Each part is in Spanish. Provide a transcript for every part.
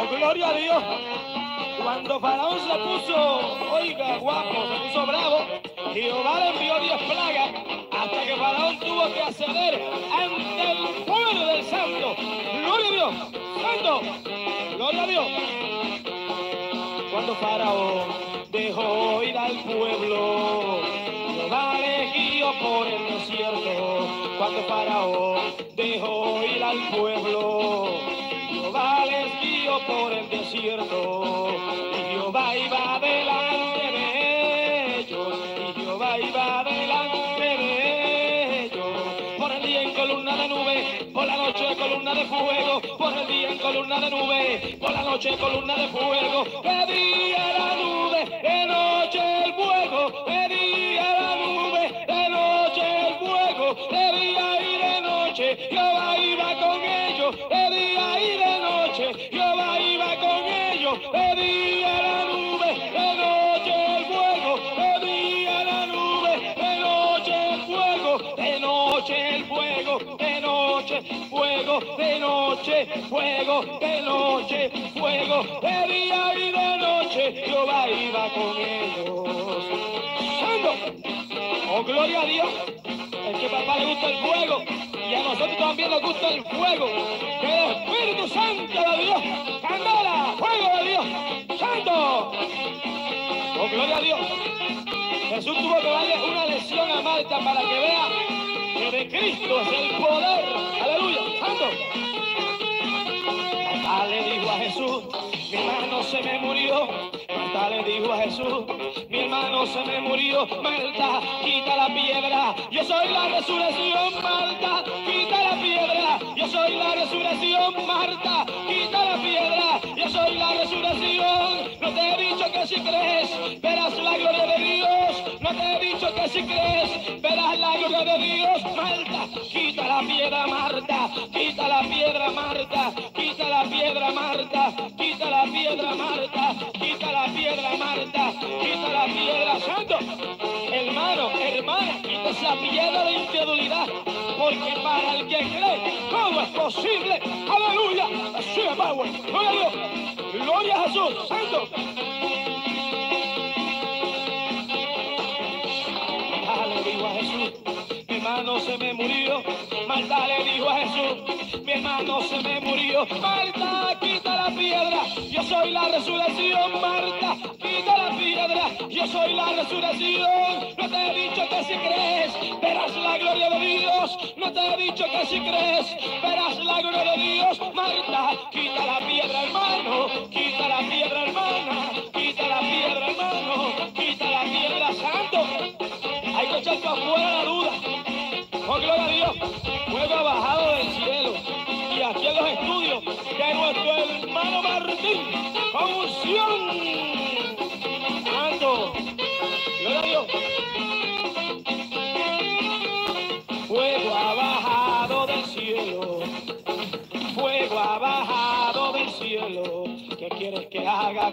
Oh, gloria a Dios. Cuando Faraón se puso, oiga, guapo, se puso bravo, Jehová le envió diez plagas hasta que Faraón tuvo que acceder ante el pueblo del santo. Gloria a Dios. Santo. Gloria a Dios. Cuando Faraón dejó ir al pueblo, Jehová le guió por el desierto. Cuando Faraón dejó ir al pueblo, por el desierto y y va delante de ellos y y va delante de ellos por el día en columna de nube por la noche en columna de fuego por el día en columna de nube por la noche en columna de fuego que la nube enorme de noche, fuego de día y de noche, Jehová iba con ellos. ¡Santo! ¡Oh, gloria a Dios! Es que papá le gusta el fuego y a nosotros también nos gusta el fuego. ¡Que el Espíritu Santo de Dios! ¡Candela! ¡Fuego de Dios! ¡Santo! ¡Oh, gloria a Dios! Jesús tuvo que darle una lesión a Marta para que vea que de Cristo es el poder. ¡Aleluya! ¡Santo! mi hermano se me murió. Marta le dijo a Jesús, mi hermano se me murió. Marta, quita la piedra, yo soy la resurrección. Marta, quita la piedra, yo soy la resurrección. Marta, quita la piedra, yo soy la resurrección. No te he dicho que si crees, verás la gloria de si crees, verás la gloria de Dios. Marta, quita la piedra, Marta, quita la piedra, Marta, quita la piedra, Marta, quita la piedra, Marta, quita la piedra, Marta, quita la piedra, Santo. Hermano, hermana, quita esa piedra de incredulidad, porque para el que cree, ¿cómo es posible? Aleluya, Sí, power. Gloria a Dios, gloria a Jesús, Santo. se me murió. Marta le dijo a Jesús, mi hermano se me murió. Marta, quita la piedra, yo soy la resurrección. Marta, quita la piedra, yo soy la resurrección. No te he dicho que si crees, verás la gloria de Dios. No te he dicho que si crees, verás la gloria de Dios. Marta, quita la piedra, hermano, quita la piedra, hermano.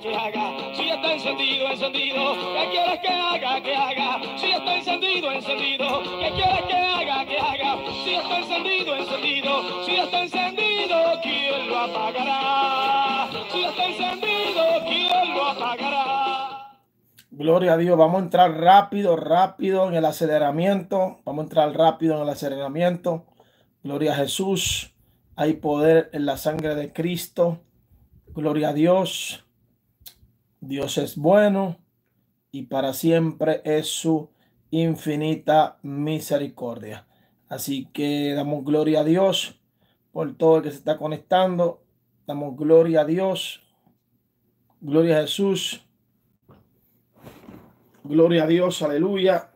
que haga. Si está encendido, encendido, ¿qué quieres que haga, que haga? Si está encendido, encendido, ¿qué quieres que haga, que haga? Si está encendido, encendido, si está encendido, ¿quién lo apagará? Si está encendido, ¿quién lo apagará? Gloria a Dios, vamos a entrar rápido, rápido en el aceleramiento. Vamos a entrar rápido en el aceleramiento. Gloria a Jesús. Hay poder en la sangre de Cristo. Gloria a Dios. Dios es bueno y para siempre es su infinita misericordia. Así que damos gloria a Dios por todo el que se está conectando. Damos gloria a Dios. Gloria a Jesús. Gloria a Dios. Aleluya.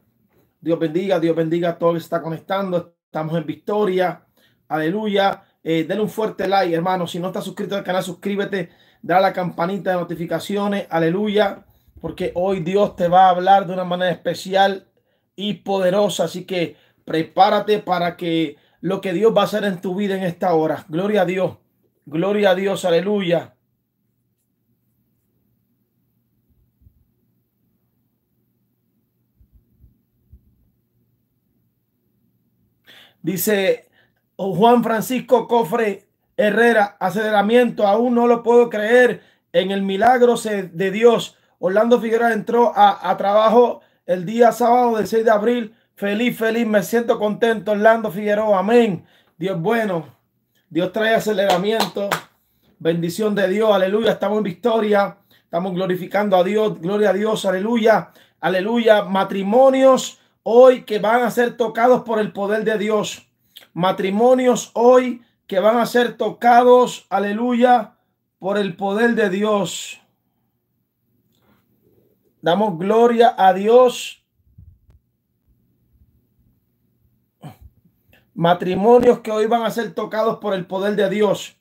Dios bendiga. Dios bendiga a todo el que se está conectando. Estamos en victoria. Aleluya. Eh, denle un fuerte like, hermano. Si no estás suscrito al canal, suscríbete da la campanita de notificaciones, aleluya, porque hoy Dios te va a hablar de una manera especial y poderosa, así que prepárate para que lo que Dios va a hacer en tu vida en esta hora. Gloria a Dios, gloria a Dios, aleluya. Dice oh, Juan Francisco Cofre Herrera, aceleramiento, aún no lo puedo creer en el milagro de Dios. Orlando Figueroa entró a, trabajo el día sábado del 6 de abril. Feliz, feliz, me siento contento. Orlando Figueroa, amén. Dios bueno, Dios trae aceleramiento. Bendición de Dios, aleluya. Estamos en victoria, estamos glorificando a Dios, gloria a Dios, aleluya, aleluya. Matrimonios hoy que van a ser tocados por el poder de Dios. Matrimonios hoy que van a ser tocados, aleluya, por el poder de Dios. Damos gloria a Dios. Matrimonios que hoy van a ser tocados por el poder de Dios.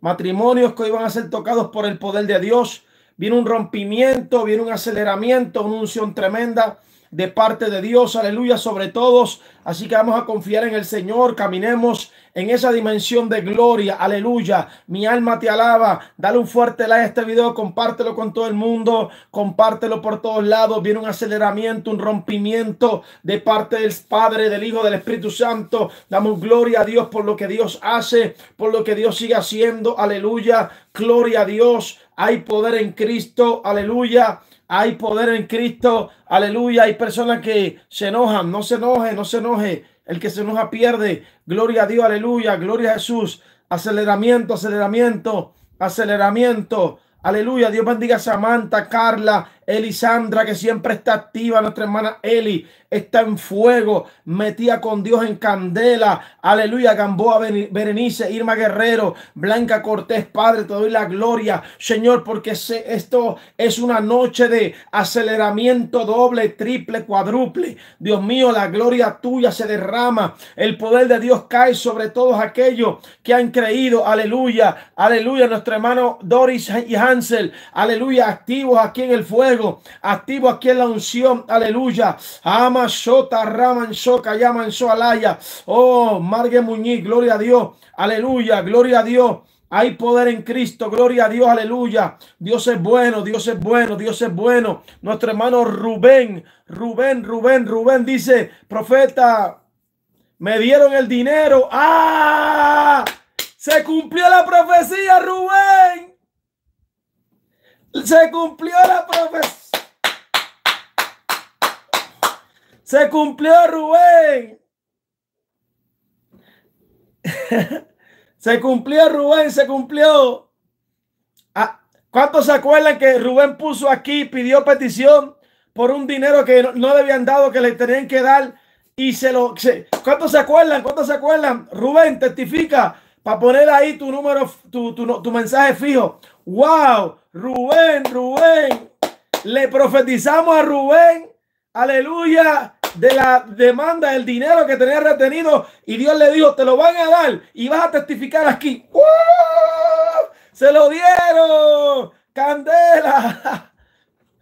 Matrimonios que hoy van a ser tocados por el poder de Dios. Viene un rompimiento, viene un aceleramiento, una unción tremenda de parte de Dios, aleluya, sobre todos. Así que vamos a confiar en el Señor, caminemos en esa dimensión de gloria, aleluya. Mi alma te alaba, dale un fuerte like a este video, compártelo con todo el mundo, compártelo por todos lados. Viene un aceleramiento, un rompimiento de parte del Padre, del Hijo, del Espíritu Santo. Damos gloria a Dios por lo que Dios hace, por lo que Dios sigue haciendo, aleluya. Gloria a Dios, hay poder en Cristo, aleluya. Hay poder en Cristo. Aleluya. Hay personas que se enojan. No se enoje, no se enoje. El que se enoja pierde. Gloria a Dios. Aleluya. Gloria a Jesús. Aceleramiento, aceleramiento, aceleramiento. Aleluya. Dios bendiga a Samantha, Carla, Elisandra, que siempre está activa, nuestra hermana Eli, está en fuego, metida con Dios en candela. Aleluya, Gamboa, Berenice, Irma Guerrero, Blanca Cortés, Padre, te doy la gloria, Señor, porque esto es una noche de aceleramiento doble, triple, cuádruple. Dios mío, la gloria tuya se derrama, el poder de Dios cae sobre todos aquellos que han creído. Aleluya, aleluya, nuestro hermano Doris y Hansel, aleluya, activos aquí en el fuego activo aquí en la unción. Aleluya. Ama Sota, Raman Soca, Alaya. Oh, Margue Muñiz, gloria a Dios. Aleluya, gloria a Dios. Hay poder en Cristo, gloria a Dios, aleluya. Dios es bueno, Dios es bueno, Dios es bueno. Nuestro hermano Rubén, Rubén, Rubén, Rubén dice, profeta, me dieron el dinero. ¡Ah! Se cumplió la profecía, Rubén. Se cumplió la profecía. Se cumplió Rubén. se cumplió Rubén, se cumplió. ¿Cuántos se acuerdan que Rubén puso aquí, pidió petición por un dinero que no le habían dado, que le tenían que dar? Y se lo. ¿Cuántos se acuerdan? ¿Cuántos se acuerdan? Rubén, testifica para poner ahí tu número, tu, tu mensaje fijo wow, Rubén, Rubén, le profetizamos a Rubén, aleluya, de la demanda, del dinero que tenía retenido y Dios le dijo, te lo van a dar y vas a testificar aquí. ¡Wow! Se lo dieron, candela.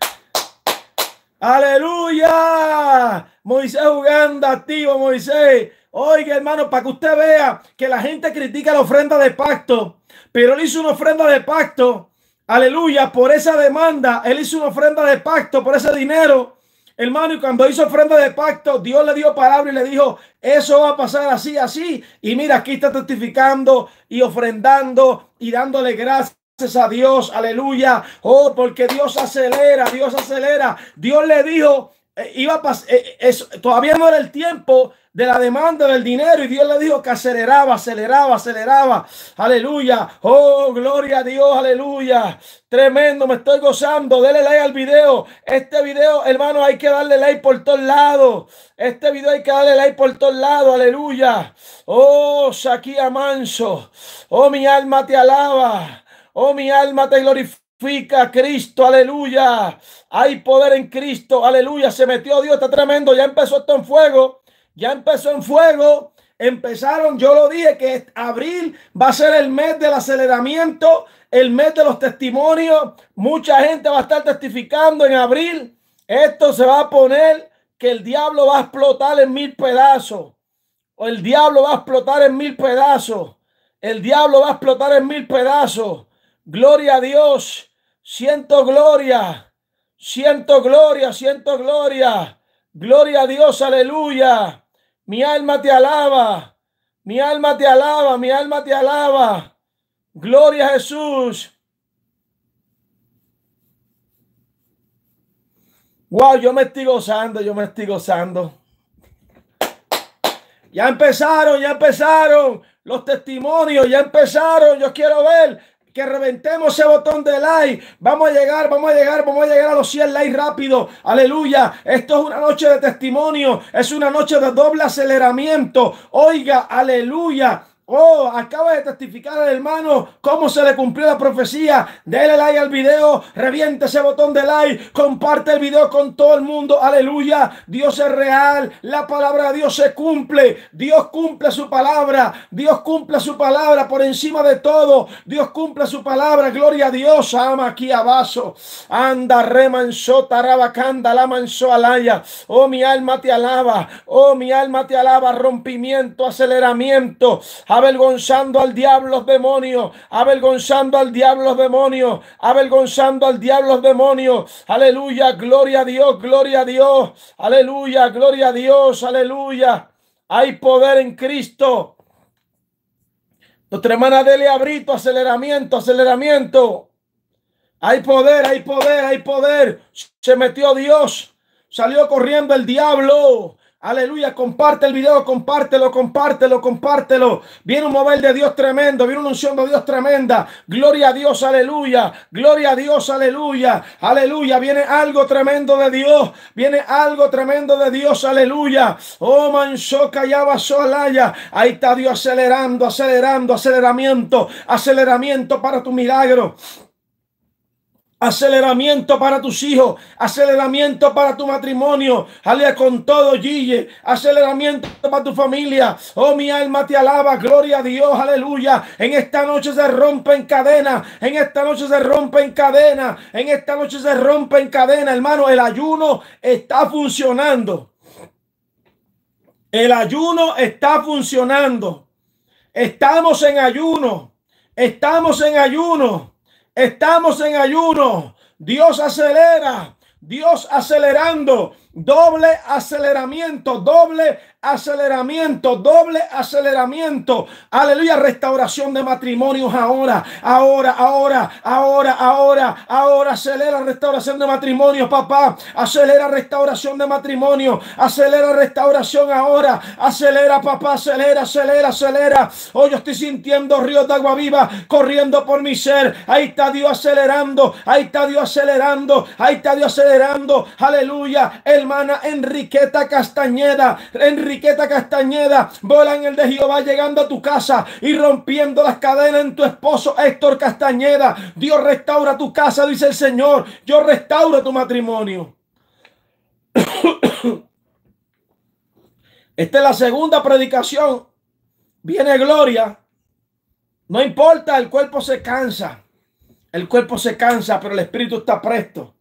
Aleluya. Moisés jugando activo, Moisés. Oiga, hermano, para que usted vea que la gente critica la ofrenda de pacto, pero él hizo una ofrenda de pacto. Aleluya, por esa demanda, él hizo una ofrenda de pacto, por ese dinero. Hermano, y cuando hizo ofrenda de pacto, Dios le dio palabra y le dijo, eso va a pasar así, así. Y mira, aquí está testificando y ofrendando y dándole gracias a Dios, aleluya. Oh, porque Dios acelera, Dios acelera. Dios le dijo, eh, iba a pasar. Eh, todavía no era el tiempo, de la demanda del dinero. Y Dios le dijo que aceleraba, aceleraba, aceleraba. Aleluya. Oh, gloria a Dios, aleluya. Tremendo, me estoy gozando. Dele like al video. Este video, hermano, hay que darle like por todos lados. Este video hay que darle like por todos lados. Aleluya. Oh, Saquía Manso. Oh, mi alma te alaba. Oh, mi alma te glorifica. Cristo, aleluya. Hay poder en Cristo, aleluya. Se metió Dios, está tremendo. Ya empezó esto en fuego. Ya empezó en fuego. Empezaron, yo lo dije, que abril va a ser el mes del aceleramiento, el mes de los testimonios. Mucha gente va a estar testificando en abril. Esto se va a poner que el diablo va a explotar en mil pedazos. O el diablo va a explotar en mil pedazos. El diablo va a explotar en mil pedazos. Gloria a Dios. Siento gloria. Siento gloria. Siento gloria. Gloria a Dios. Aleluya. Mi alma te alaba. Mi alma te alaba. Mi alma te alaba. Gloria a Jesús. Wow, yo me estoy gozando, yo me estoy gozando. Ya empezaron, ya empezaron los testimonios, ya empezaron. Yo quiero ver que reventemos ese botón de like. Vamos a llegar, vamos a llegar, vamos a llegar a los 100 likes rápido. Aleluya. Esto es una noche de testimonio, es una noche de doble aceleramiento. Oiga, aleluya. Oh, acaba de testificar al hermano cómo se le cumplió la profecía. Dele like al video, reviente ese botón de like, comparte el video con todo el mundo. Aleluya. Dios es real. La palabra de Dios se cumple. Dios cumple su palabra. Dios cumple su palabra por encima de todo. Dios cumple su palabra. Gloria a Dios. Ama aquí abajo. Anda, remanso, tarabacanda, la manso alaya. Oh, mi alma te alaba. Oh, mi alma te alaba. Rompimiento, aceleramiento avergonzando al diablo los demonios, avergonzando al diablo los demonios, avergonzando al diablo los demonios. Aleluya, gloria a Dios, gloria a Dios, aleluya, gloria a Dios, aleluya. Hay poder en Cristo. Nuestra hermana Dele Abrito, aceleramiento, aceleramiento. Hay poder, hay poder, hay poder. Se metió Dios. Salió corriendo el diablo. Aleluya, comparte el video, compártelo, compártelo, compártelo. Viene un mover de Dios tremendo, viene una unción de Dios tremenda. Gloria a Dios, aleluya. Gloria a Dios, aleluya. Aleluya, viene algo tremendo de Dios. Viene algo tremendo de Dios, aleluya. Oh, manso, ya basó Ahí está Dios acelerando, acelerando, aceleramiento, aceleramiento para tu milagro. Aceleramiento para tus hijos, aceleramiento para tu matrimonio, alia con todo, Gille, aceleramiento para tu familia. Oh, mi alma te alaba, gloria a Dios, aleluya. En esta noche se rompe en cadena. en esta noche se rompe en cadena. en esta noche se rompe en cadena. hermano. El ayuno está funcionando. El ayuno está funcionando. Estamos en ayuno, estamos en ayuno. Estamos en ayuno. Dios acelera. Dios acelerando doble aceleramiento, doble aceleramiento, doble aceleramiento. Aleluya, restauración de matrimonios ahora, ahora, ahora, ahora, ahora, ahora. Acelera restauración de matrimonios, papá. Acelera restauración de matrimonio. Acelera restauración ahora. Acelera, papá, acelera, acelera, acelera. Hoy yo estoy sintiendo ríos de agua viva corriendo por mi ser. Ahí está Dios acelerando, ahí está Dios acelerando, ahí está Dios acelerando. Aleluya, el hermana Enriqueta Castañeda. Enriqueta Castañeda, bola en el de Jehová llegando a tu casa y rompiendo las cadenas en tu esposo Héctor Castañeda. Dios restaura tu casa, dice el Señor. Yo restauro tu matrimonio. Esta es la segunda predicación. Viene gloria. No importa, el cuerpo se cansa. El cuerpo se cansa, pero el espíritu está presto.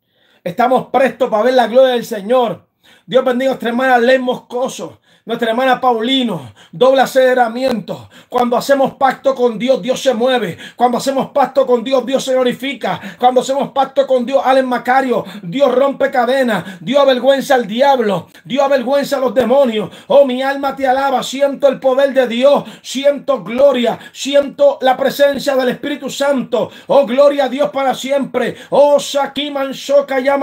Estamos prestos para ver la gloria del Señor. Dios bendiga a nuestra hermana Moscoso. Nuestra hermana Paulino, doble aceleramiento. Cuando hacemos pacto con Dios, Dios se mueve. Cuando hacemos pacto con Dios, Dios se glorifica. Cuando hacemos pacto con Dios, Allen Macario, Dios rompe cadenas. Dios avergüenza al diablo. Dios avergüenza a los demonios. Oh, mi alma te alaba. Siento el poder de Dios. Siento gloria. Siento la presencia del Espíritu Santo. Oh, gloria a Dios para siempre. Oh, Saki ya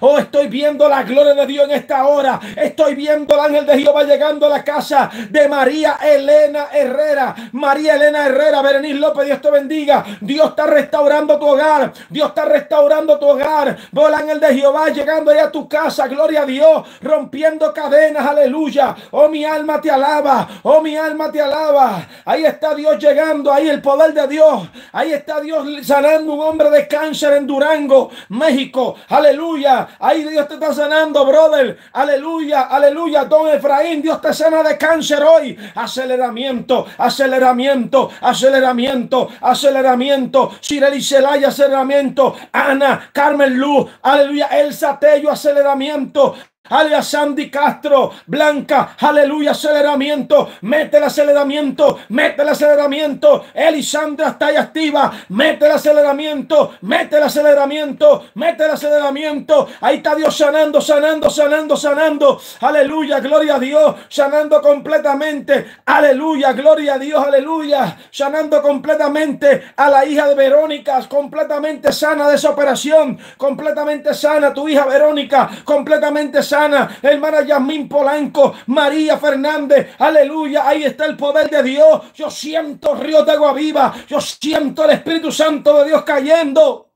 Oh, estoy viendo la gloria de Dios en esta hora. Estoy viendo el ángel de Jehová llegando a la casa de María Elena Herrera. María Elena Herrera, Berenice López, Dios te bendiga. Dios está restaurando tu hogar. Dios está restaurando tu hogar. Volan el de Jehová llegando allá a tu casa. Gloria a Dios. Rompiendo cadenas. Aleluya. Oh, mi alma te alaba. Oh, mi alma te alaba. Ahí está Dios llegando. Ahí el poder de Dios. Ahí está Dios sanando un hombre de cáncer en Durango, México. Aleluya. Ahí Dios te está sanando, brother. Aleluya. Aleluya. Don Efraín, Dios te sana de cáncer hoy. Aceleramiento, aceleramiento, aceleramiento, aceleramiento. y aceleramiento. Ana, Carmen Luz, aleluya. Elsa Tello, aceleramiento. Aleluya, Sandy Castro, Blanca, aleluya, aceleramiento, mete el aceleramiento, mete el aceleramiento, Elisandra está ahí activa, mete el aceleramiento, mete el aceleramiento, mete el aceleramiento, ahí está Dios sanando, sanando, sanando, sanando, aleluya, gloria a Dios, sanando completamente, aleluya, gloria a Dios, aleluya, sanando completamente a la hija de Verónica, completamente sana de esa operación, completamente sana tu hija Verónica, completamente sana Sana, hermana Yasmín Polanco, María Fernández, aleluya, ahí está el poder de Dios. Yo siento río de agua viva, yo siento el Espíritu Santo de Dios cayendo.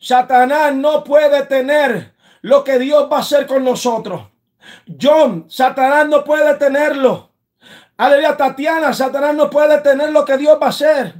Satanás no puede tener lo que Dios va a hacer con nosotros. John, Satanás no puede tenerlo. Aleluya, Tatiana, Satanás no puede tener lo que Dios va a hacer.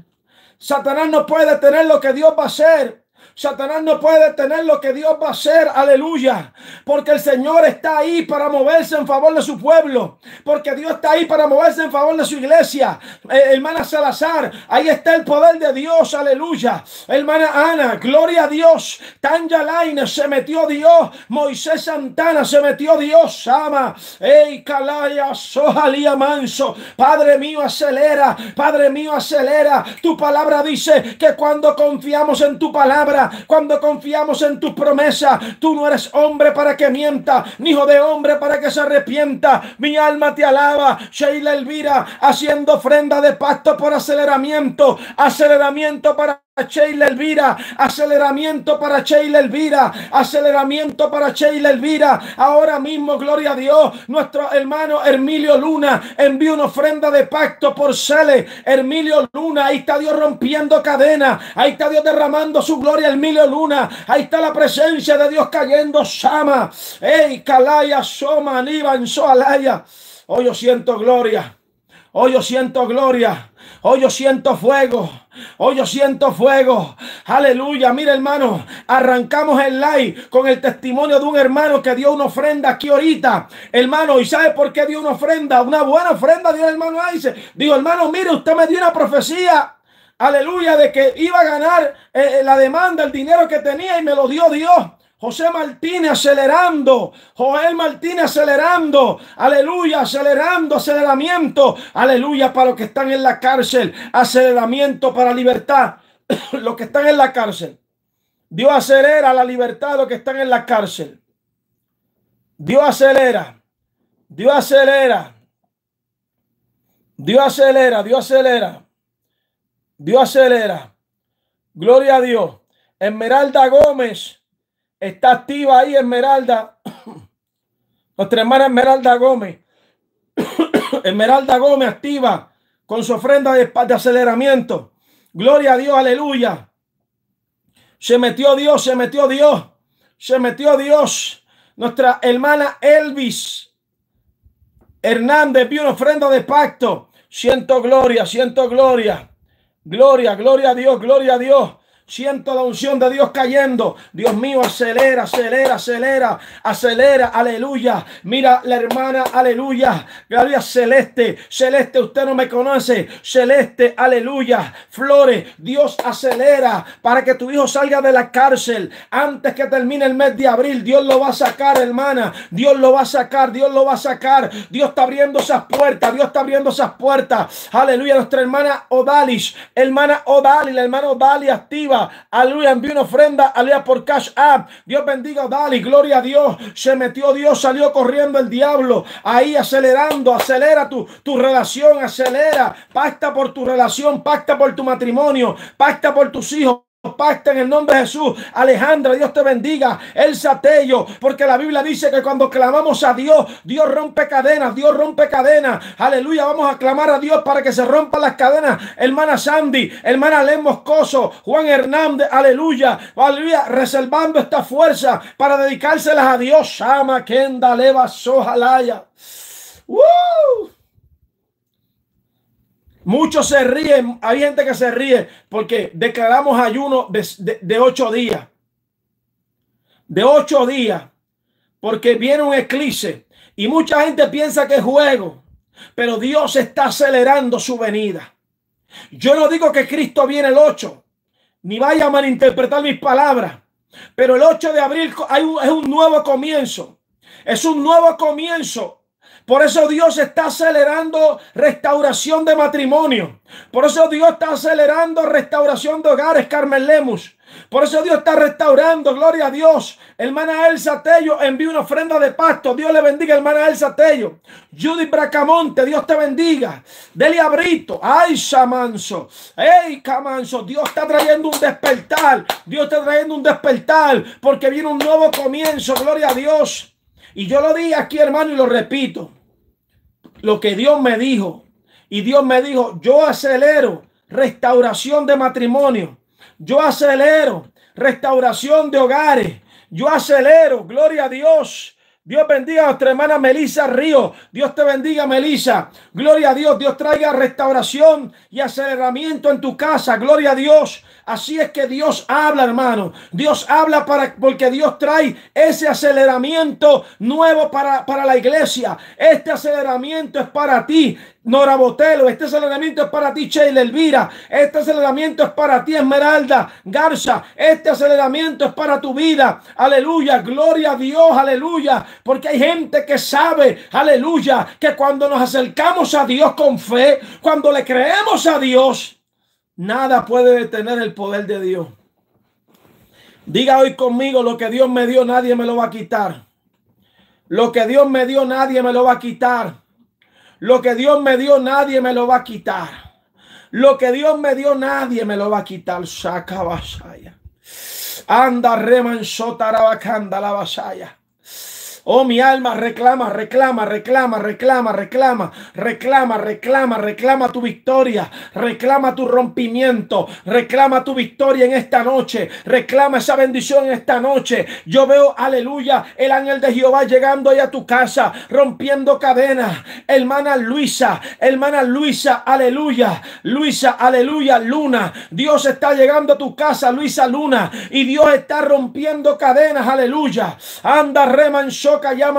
Satanás no puede tener lo que Dios va a hacer. Satanás no puede detener lo que Dios va a hacer, aleluya, porque el Señor está ahí para moverse en favor de su pueblo, porque Dios está ahí para moverse en favor de su iglesia. Eh, hermana Salazar, ahí está el poder de Dios, aleluya. Hermana Ana, gloria a Dios. Tanja Laine se metió Dios, Moisés Santana se metió Dios, ama. Ey, Calaya, Sojalía Manso, Padre mío, acelera, Padre mío, acelera. Tu palabra dice que cuando confiamos en tu palabra, cuando confiamos en tus promesas tú no eres hombre para que mienta, ni hijo de hombre para que se arrepienta. Mi alma te alaba, Sheila Elvira, haciendo ofrenda de pacto por aceleramiento, aceleramiento para Sheila Elvira, aceleramiento para Sheila Elvira, aceleramiento para Sheila Elvira. Ahora mismo, gloria a Dios, nuestro hermano Hermilio Luna envía una ofrenda de pacto por Sale. Hermilio Luna, ahí está Dios rompiendo cadenas, ahí está Dios derramando su gloria. Hermilio Luna, ahí está la presencia de Dios cayendo. Sama, Hey Calaya, Soma, Aníbal, Soalaya. Hoy yo siento gloria, hoy yo siento gloria. Hoy oh, yo siento fuego. Hoy oh, yo siento fuego. Aleluya. Mira, hermano, arrancamos el live con el testimonio de un hermano que dio una ofrenda aquí ahorita. Hermano, ¿y sabe por qué dio una ofrenda? Una buena ofrenda dio el hermano dice, Digo, hermano, mire, usted me dio una profecía. Aleluya, de que iba a ganar eh, eh, la demanda, el dinero que tenía y me lo dio Dios. José Martínez acelerando, Joel Martínez acelerando, aleluya, acelerando, aceleramiento, aleluya para los que están en la cárcel, aceleramiento para libertad, los que están en la cárcel. Dios acelera la libertad de los que están en la cárcel. Dios acelera, Dios acelera, Dios acelera, Dios acelera, Dios acelera. Gloria a Dios. Esmeralda Gómez. Está activa ahí Esmeralda. Nuestra hermana Esmeralda Gómez. Esmeralda Gómez activa con su ofrenda de, aceleramiento. Gloria a Dios, aleluya. Se metió Dios, se metió Dios, se metió Dios. Nuestra hermana Elvis Hernández vio una ofrenda de pacto. Siento gloria, siento gloria. Gloria, gloria a Dios, gloria a Dios. Siento la unción de Dios cayendo. Dios mío, acelera, acelera, acelera, acelera, aleluya. Mira la hermana, aleluya. Gloria celeste, celeste, usted no me conoce. Celeste, aleluya. Flores, Dios acelera para que tu hijo salga de la cárcel antes que termine el mes de abril. Dios lo va a sacar, hermana. Dios lo va a sacar, Dios lo va a sacar. Dios está abriendo esas puertas, Dios está abriendo esas puertas. Aleluya, nuestra hermana Odalis, hermana Odalis, la hermana Odalis activa Aleluya, envió una ofrenda. Aleluya por Cash App. Dios bendiga Dali. Gloria a Dios. Se metió Dios, salió corriendo el diablo. Ahí acelerando. Acelera tu, tu relación. Acelera. Pacta por tu relación. Pacta por tu matrimonio. Pacta por tus hijos pacta en el nombre de Jesús. Alejandra, Dios te bendiga. El Satello, porque la Biblia dice que cuando clamamos a Dios, Dios rompe cadenas, Dios rompe cadenas. Aleluya, vamos a clamar a Dios para que se rompan las cadenas. Hermana Sandy, hermana Len Moscoso, Juan Hernández, aleluya, aleluya, reservando esta fuerza para dedicárselas a Dios. ama Kenda, Leva, Sojalaya. ¡Woo! Muchos se ríen, hay gente que se ríe porque declaramos ayuno de, ocho días. De ocho días. Porque viene un eclipse. Y mucha gente piensa que es juego. Pero Dios está acelerando su venida. Yo no digo que Cristo viene el 8. Ni vaya a malinterpretar mis palabras. Pero el 8 de abril es un nuevo comienzo. Es un nuevo comienzo por eso Dios está acelerando restauración de matrimonio. Por eso Dios está acelerando restauración de hogares, Carmen Lemus. Por eso Dios está restaurando, gloria a Dios. Hermana Elsa Tello envía una ofrenda de pasto. Dios le bendiga, hermana Elsa Tello. Judith Bracamonte, Dios te bendiga. Delia Brito, ay, Samanso. Ey, Camanso, Dios está trayendo un despertar. Dios está trayendo un despertar porque viene un nuevo comienzo, gloria a Dios. Y yo lo di aquí, hermano, y lo repito. Lo que Dios me dijo. Y Dios me dijo, yo acelero restauración de matrimonio. Yo acelero restauración de hogares. Yo acelero, gloria a Dios. Dios bendiga a nuestra hermana Melisa Río. Dios te bendiga, Melisa. Gloria a Dios. Dios traiga restauración y aceleramiento en tu casa. Gloria a Dios. Así es que Dios habla, hermano. Dios habla para, porque Dios trae ese aceleramiento nuevo para, para la iglesia. Este aceleramiento es para ti. Nora Botelo, este aceleramiento es para ti, Sheila Elvira. Este aceleramiento es para ti, Esmeralda Garza. Este aceleramiento es para tu vida. Aleluya, gloria a Dios, aleluya. Porque hay gente que sabe, aleluya, que cuando nos acercamos a Dios con fe, cuando le creemos a Dios, Nada puede detener el poder de Dios. Diga hoy conmigo, lo que Dios me dio, nadie me lo va a quitar. Lo que Dios me dio, nadie me lo va a quitar. Lo que Dios me dio, nadie me lo va a quitar. Lo que Dios me dio, nadie me lo va a quitar. Saca Anda, reman, sotarabacanda la vasaya. Oh, mi alma, reclama, reclama, reclama, reclama, reclama, reclama, reclama, reclama tu victoria, reclama tu rompimiento, reclama tu victoria en esta noche, reclama esa bendición en esta noche. Yo veo, aleluya, el ángel de Jehová llegando ahí a tu casa, rompiendo cadenas. Hermana Luisa, hermana Luisa, aleluya, Luisa, aleluya, Luna. Dios está llegando a tu casa, Luisa Luna, y Dios está rompiendo cadenas, aleluya. Anda, remanso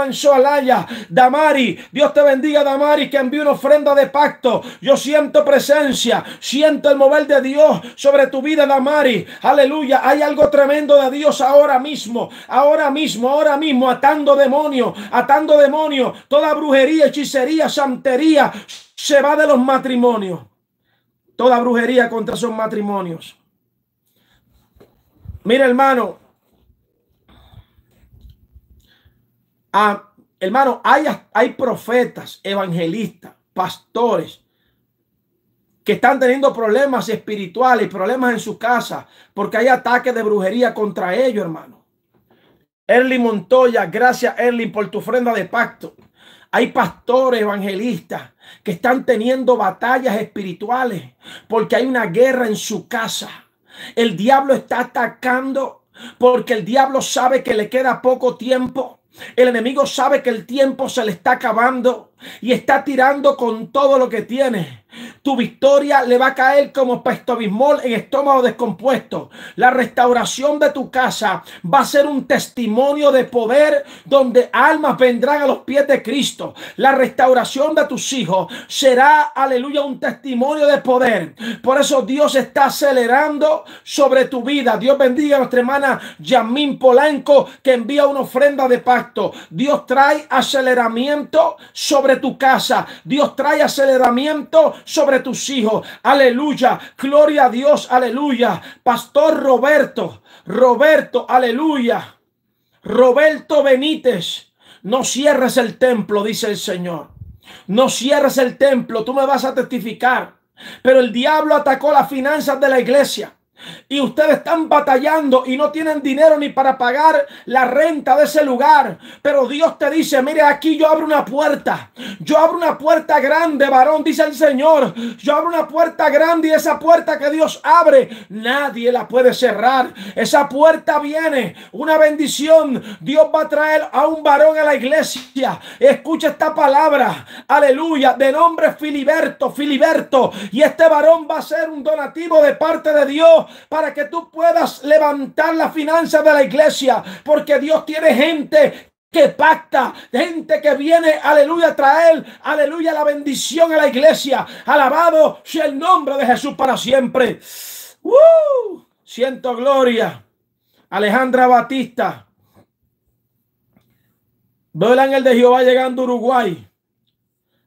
en su alaya, Damari, Dios te bendiga, Damari, que envió una ofrenda de pacto. Yo siento presencia, siento el mover de Dios sobre tu vida, Damari. Aleluya, hay algo tremendo de Dios ahora mismo, ahora mismo, ahora mismo, atando demonios, atando demonios, toda brujería, hechicería, santería se va de los matrimonios. Toda brujería contra esos matrimonios. Mira, hermano, Ah, hermano, hay, hay profetas, evangelistas, pastores que están teniendo problemas espirituales, problemas en su casa, porque hay ataques de brujería contra ellos, hermano. Erling Montoya, gracias Erling por tu ofrenda de pacto. Hay pastores evangelistas que están teniendo batallas espirituales porque hay una guerra en su casa. El diablo está atacando porque el diablo sabe que le queda poco tiempo. El enemigo sabe que el tiempo se le está acabando y está tirando con todo lo que tiene. Tu victoria le va a caer como pestobismol en estómago descompuesto. La restauración de tu casa va a ser un testimonio de poder donde almas vendrán a los pies de Cristo. La restauración de tus hijos será, aleluya, un testimonio de poder. Por eso Dios está acelerando sobre tu vida. Dios bendiga a nuestra hermana Yamín Polanco que envía una ofrenda de pacto. Dios trae aceleramiento sobre tu casa. Dios trae aceleramiento sobre tus hijos. Aleluya. Gloria a Dios. Aleluya. Pastor Roberto. Roberto. Aleluya. Roberto Benítez. No cierres el templo, dice el Señor. No cierres el templo. Tú me vas a testificar. Pero el diablo atacó las finanzas de la iglesia y ustedes están batallando y no tienen dinero ni para pagar la renta de ese lugar. Pero Dios te dice, mire, aquí yo abro una puerta. Yo abro una puerta grande, varón, dice el Señor. Yo abro una puerta grande y esa puerta que Dios abre, nadie la puede cerrar. Esa puerta viene, una bendición. Dios va a traer a un varón a la iglesia. Escucha esta palabra. Aleluya. De nombre Filiberto, Filiberto. Y este varón va a ser un donativo de parte de Dios para que tú puedas levantar la finanzas de la iglesia, porque Dios tiene gente que pacta, gente que viene, aleluya, a traer, aleluya, la bendición a la iglesia. Alabado sea el nombre de Jesús para siempre. Siento gloria. Alejandra Batista. Veo el de Jehová llegando a Uruguay.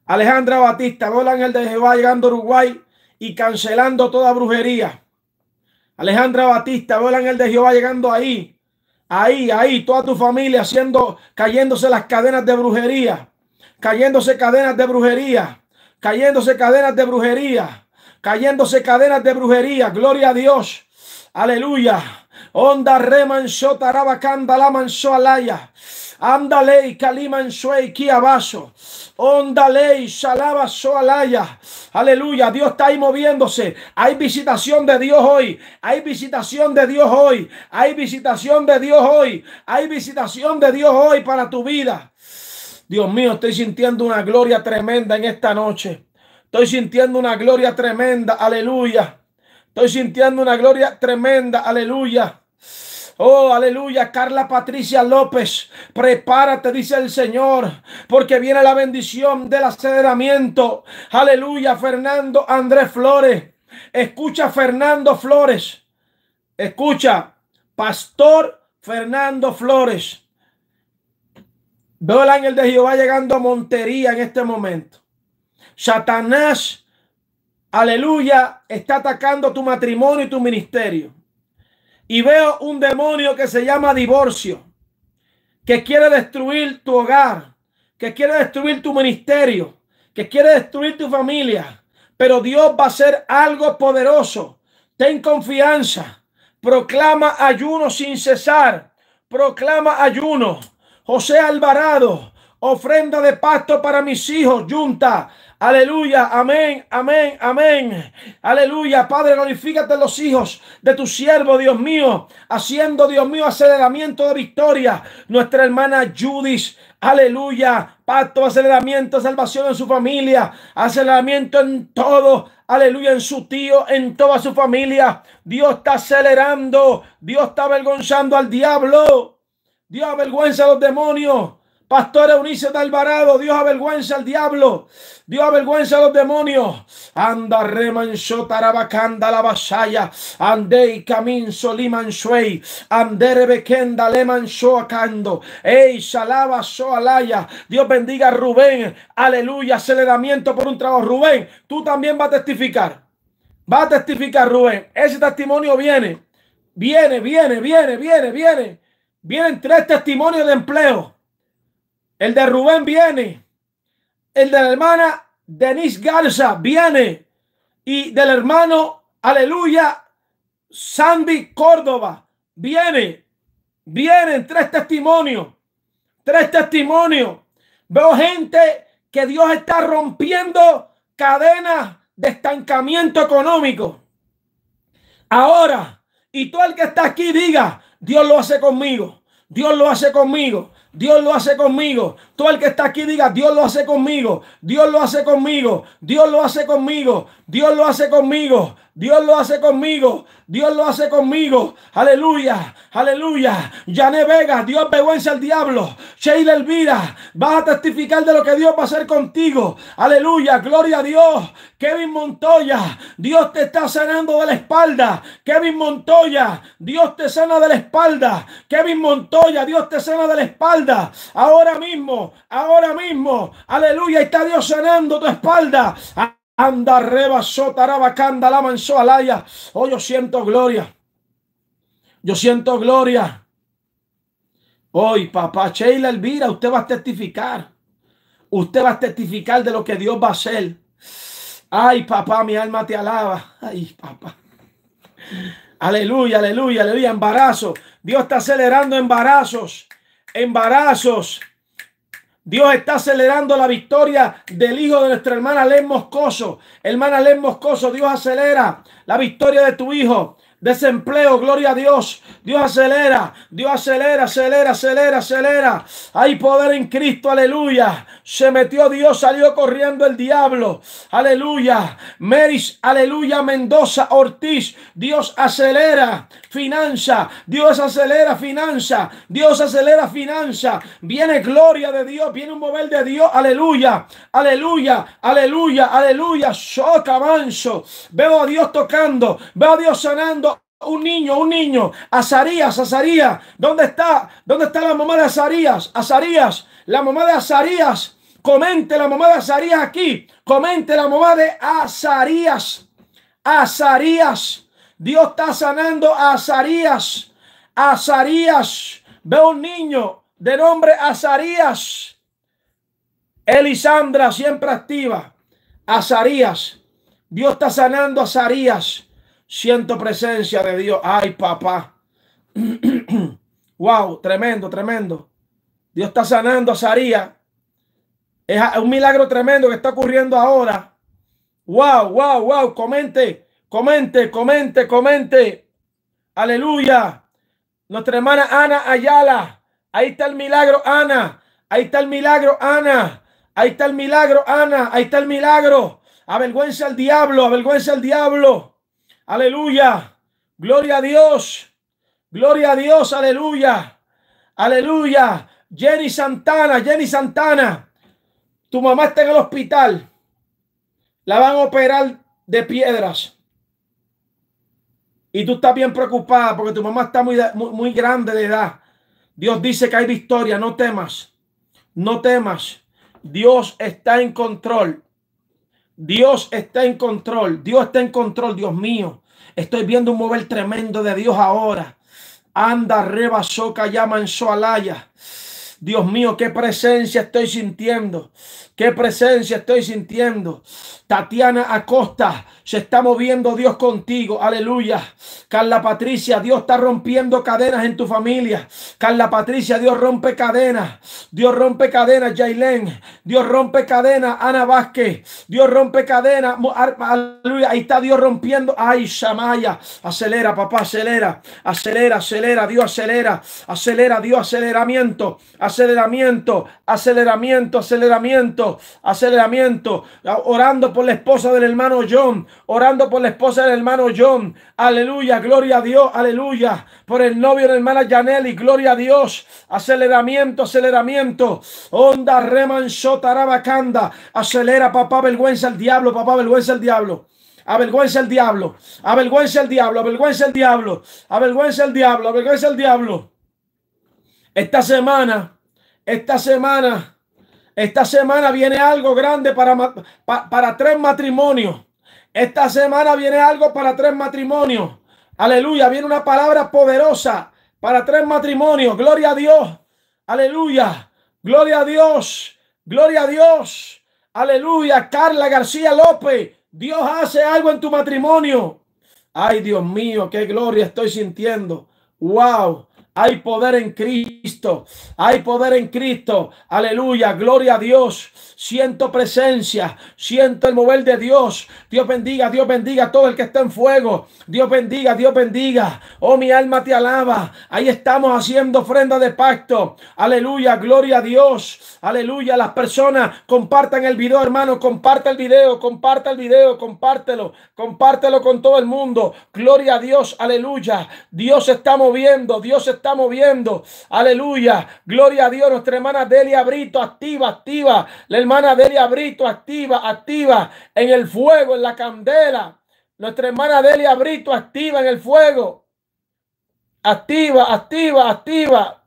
Alejandra Batista, veo el de Jehová llegando a Uruguay y cancelando toda brujería. Alejandra Batista, veo el de Jehová llegando ahí. Ahí, ahí, toda tu familia haciendo, cayéndose las cadenas de brujería, cayéndose cadenas de brujería, cayéndose cadenas de brujería, cayéndose cadenas de brujería. Gloria a Dios. Aleluya. Onda remanchó, tarabacanda, la manchó alaya. Andalei, Kaliman Shuei, Kiabaso. Ondalei, Shalaba alaya. Aleluya. Dios está ahí moviéndose. Hay visitación de Dios hoy. Hay visitación de Dios hoy. Hay visitación de Dios hoy. Hay visitación de Dios hoy para tu vida. Dios mío, estoy sintiendo una gloria tremenda en esta noche. Estoy sintiendo una gloria tremenda. Aleluya. Estoy sintiendo una gloria tremenda. Aleluya. Oh, aleluya, Carla Patricia López, prepárate, dice el Señor, porque viene la bendición del aceleramiento. Aleluya, Fernando Andrés Flores. Escucha Fernando Flores. Escucha, Pastor Fernando Flores. Veo el ángel de Jehová llegando a Montería en este momento. Satanás, aleluya, está atacando tu matrimonio y tu ministerio. Y veo un demonio que se llama divorcio, que quiere destruir tu hogar, que quiere destruir tu ministerio, que quiere destruir tu familia. Pero Dios va a hacer algo poderoso. Ten confianza. Proclama ayuno sin cesar. Proclama ayuno. José Alvarado, ofrenda de pacto para mis hijos, junta, Aleluya, amén, amén, amén. Aleluya, Padre, glorifícate los hijos de tu siervo, Dios mío, haciendo, Dios mío, aceleramiento de victoria. Nuestra hermana Judith, aleluya, pacto, aceleramiento, salvación en su familia, aceleramiento en todo, aleluya, en su tío, en toda su familia. Dios está acelerando, Dios está avergonzando al diablo, Dios avergüenza a los demonios. Pastor Eunice de Alvarado, Dios avergüenza al diablo, Dios avergüenza a los demonios. Anda, remanso, la ande y camin, ande rebequenda, le acando, ey, salaba, soalaya. Dios bendiga a Rubén, aleluya, aceleramiento por un trabajo. Rubén, tú también vas a testificar, va a testificar, Rubén. Ese testimonio viene, viene, viene, viene, viene, viene. Vienen tres testimonios de empleo. El de Rubén viene. El de la hermana Denise Garza viene. Y del hermano, aleluya, Sandy Córdoba viene. Vienen tres testimonios. Tres testimonios. Veo gente que Dios está rompiendo cadenas de estancamiento económico. Ahora, y tú el que está aquí diga, Dios lo hace conmigo. Dios lo hace conmigo. Dios lo hace conmigo. Todo el que está aquí diga, Dios lo hace conmigo. Dios lo hace conmigo. Dios lo hace conmigo. Dios lo hace conmigo. Dios lo hace conmigo. Dios lo hace conmigo. Aleluya. Aleluya. Jané Vega. Dios vergüenza al diablo. Sheila Elvira. Vas a testificar de lo que Dios va a hacer contigo. Aleluya. Gloria a Dios. Kevin Montoya. Dios te está sanando de la espalda. Kevin Montoya. Dios te sana de la espalda. Kevin Montoya. Dios te sana de la espalda. Ahora mismo. Ahora mismo. Aleluya. Está Dios sanando tu espalda. Anda reba sotarabacanda la alaya. Oh, yo siento gloria. Yo siento gloria. Hoy, papá Sheila Elvira, usted va a testificar. Usted va a testificar de lo que Dios va a hacer. Ay, papá, mi alma te alaba. Ay, papá. Aleluya, aleluya, aleluya. Embarazo. Dios está acelerando embarazos. Embarazos. Dios está acelerando la victoria del hijo de nuestra hermana Len Moscoso. Hermana Len Moscoso, Dios acelera la victoria de tu hijo. Desempleo, gloria a Dios. Dios acelera, Dios acelera, acelera, acelera, acelera. Hay poder en Cristo, aleluya. Se metió Dios, salió corriendo el diablo. Aleluya. Meris, aleluya. Mendoza, Ortiz. Dios acelera finanza. Dios acelera finanza. Dios acelera finanza. Viene gloria de Dios, viene un mover de Dios. Aleluya, aleluya, aleluya, aleluya. Soca, avanzo. Veo a Dios tocando, veo a Dios sanando un niño, un niño. Azarías, Azarías, ¿dónde está? ¿Dónde está la mamá de Azarías? Azarías, la mamá de Azarías. Comente la mamá de Azarías aquí. Comente la mamá de Azarías. Azarías. Dios está sanando a Azarías. Azarías. Veo un niño de nombre Azarías. Elisandra, siempre activa. Azarías. Dios está sanando a Azarías. Siento presencia de Dios. Ay, papá. wow, tremendo, tremendo. Dios está sanando a Saría. Es un milagro tremendo que está ocurriendo ahora. Wow, wow, wow. Comente, comente, comente, comente. Aleluya. Nuestra hermana Ana Ayala. Ahí está el milagro, Ana. Ahí está el milagro, Ana. Ahí está el milagro, Ana. Ahí está el milagro. Avergüenza al diablo, avergüenza al diablo. Aleluya. Gloria a Dios. Gloria a Dios. Aleluya. Aleluya. Jenny Santana, Jenny Santana. Tu mamá está en el hospital. La van a operar de piedras. Y tú estás bien preocupada porque tu mamá está muy, muy, muy grande de edad. Dios dice que hay victoria. No temas. No temas. Dios está en control. Dios está en control. Dios está en control, Dios mío. Estoy viendo un mover tremendo de Dios ahora. Anda, reba, soca, llama en Dios mío, qué presencia estoy sintiendo. Qué presencia estoy sintiendo. Tatiana Acosta, se está moviendo Dios contigo. Aleluya. Carla Patricia, Dios está rompiendo cadenas en tu familia. Carla Patricia, Dios rompe cadenas. Dios rompe cadenas, Jailen. Dios rompe cadenas, Ana Vázquez. Dios rompe cadenas. Aleluya. Ahí está Dios rompiendo. Ay, Shamaya. Acelera, papá, acelera. Acelera, acelera. Dios acelera. Acelera, Dios aceleramiento. Aceleramiento, aceleramiento, aceleramiento, aceleramiento. Ah, orando por la esposa del hermano John, orando por la esposa del hermano John. Aleluya, gloria a Dios, aleluya. Por el novio de la hermana Janelli, gloria a Dios. Aceleramiento, aceleramiento. Onda remanso tarabacanda. Acelera, papá, vergüenza el diablo, papá, vergüenza el diablo. Avergüenza el diablo, avergüenza el diablo, avergüenza el diablo, avergüenza el diablo, avergüenza el diablo. Esta semana, esta semana esta semana viene algo grande para, para, tres matrimonios. Esta semana viene algo para tres matrimonios. Aleluya, viene una palabra poderosa para tres matrimonios. Gloria a Dios. Aleluya. Gloria a Dios. Gloria a Dios. Aleluya. Carla García López. Dios hace algo en tu matrimonio. Ay, Dios mío, qué gloria estoy sintiendo. Wow. Hay poder en Cristo. Hay poder en Cristo. Aleluya. Gloria a Dios. Siento presencia. Siento el mover de Dios. Dios bendiga. Dios bendiga a todo el que está en fuego. Dios bendiga. Dios bendiga. Oh, mi alma te alaba. Ahí estamos haciendo ofrenda de pacto. Aleluya. Gloria a Dios. Aleluya. Las personas compartan el video, hermano. comparte el video. Comparta el video. Compártelo. Compártelo con todo el mundo. Gloria a Dios. Aleluya. Dios está moviendo. Dios está estamos viendo, Aleluya. Gloria a Dios. Nuestra hermana Delia Brito, activa, activa. La hermana Delia Brito, activa, activa. En el fuego, en la candela. Nuestra hermana Delia Brito, activa en el fuego. Activa, activa, activa.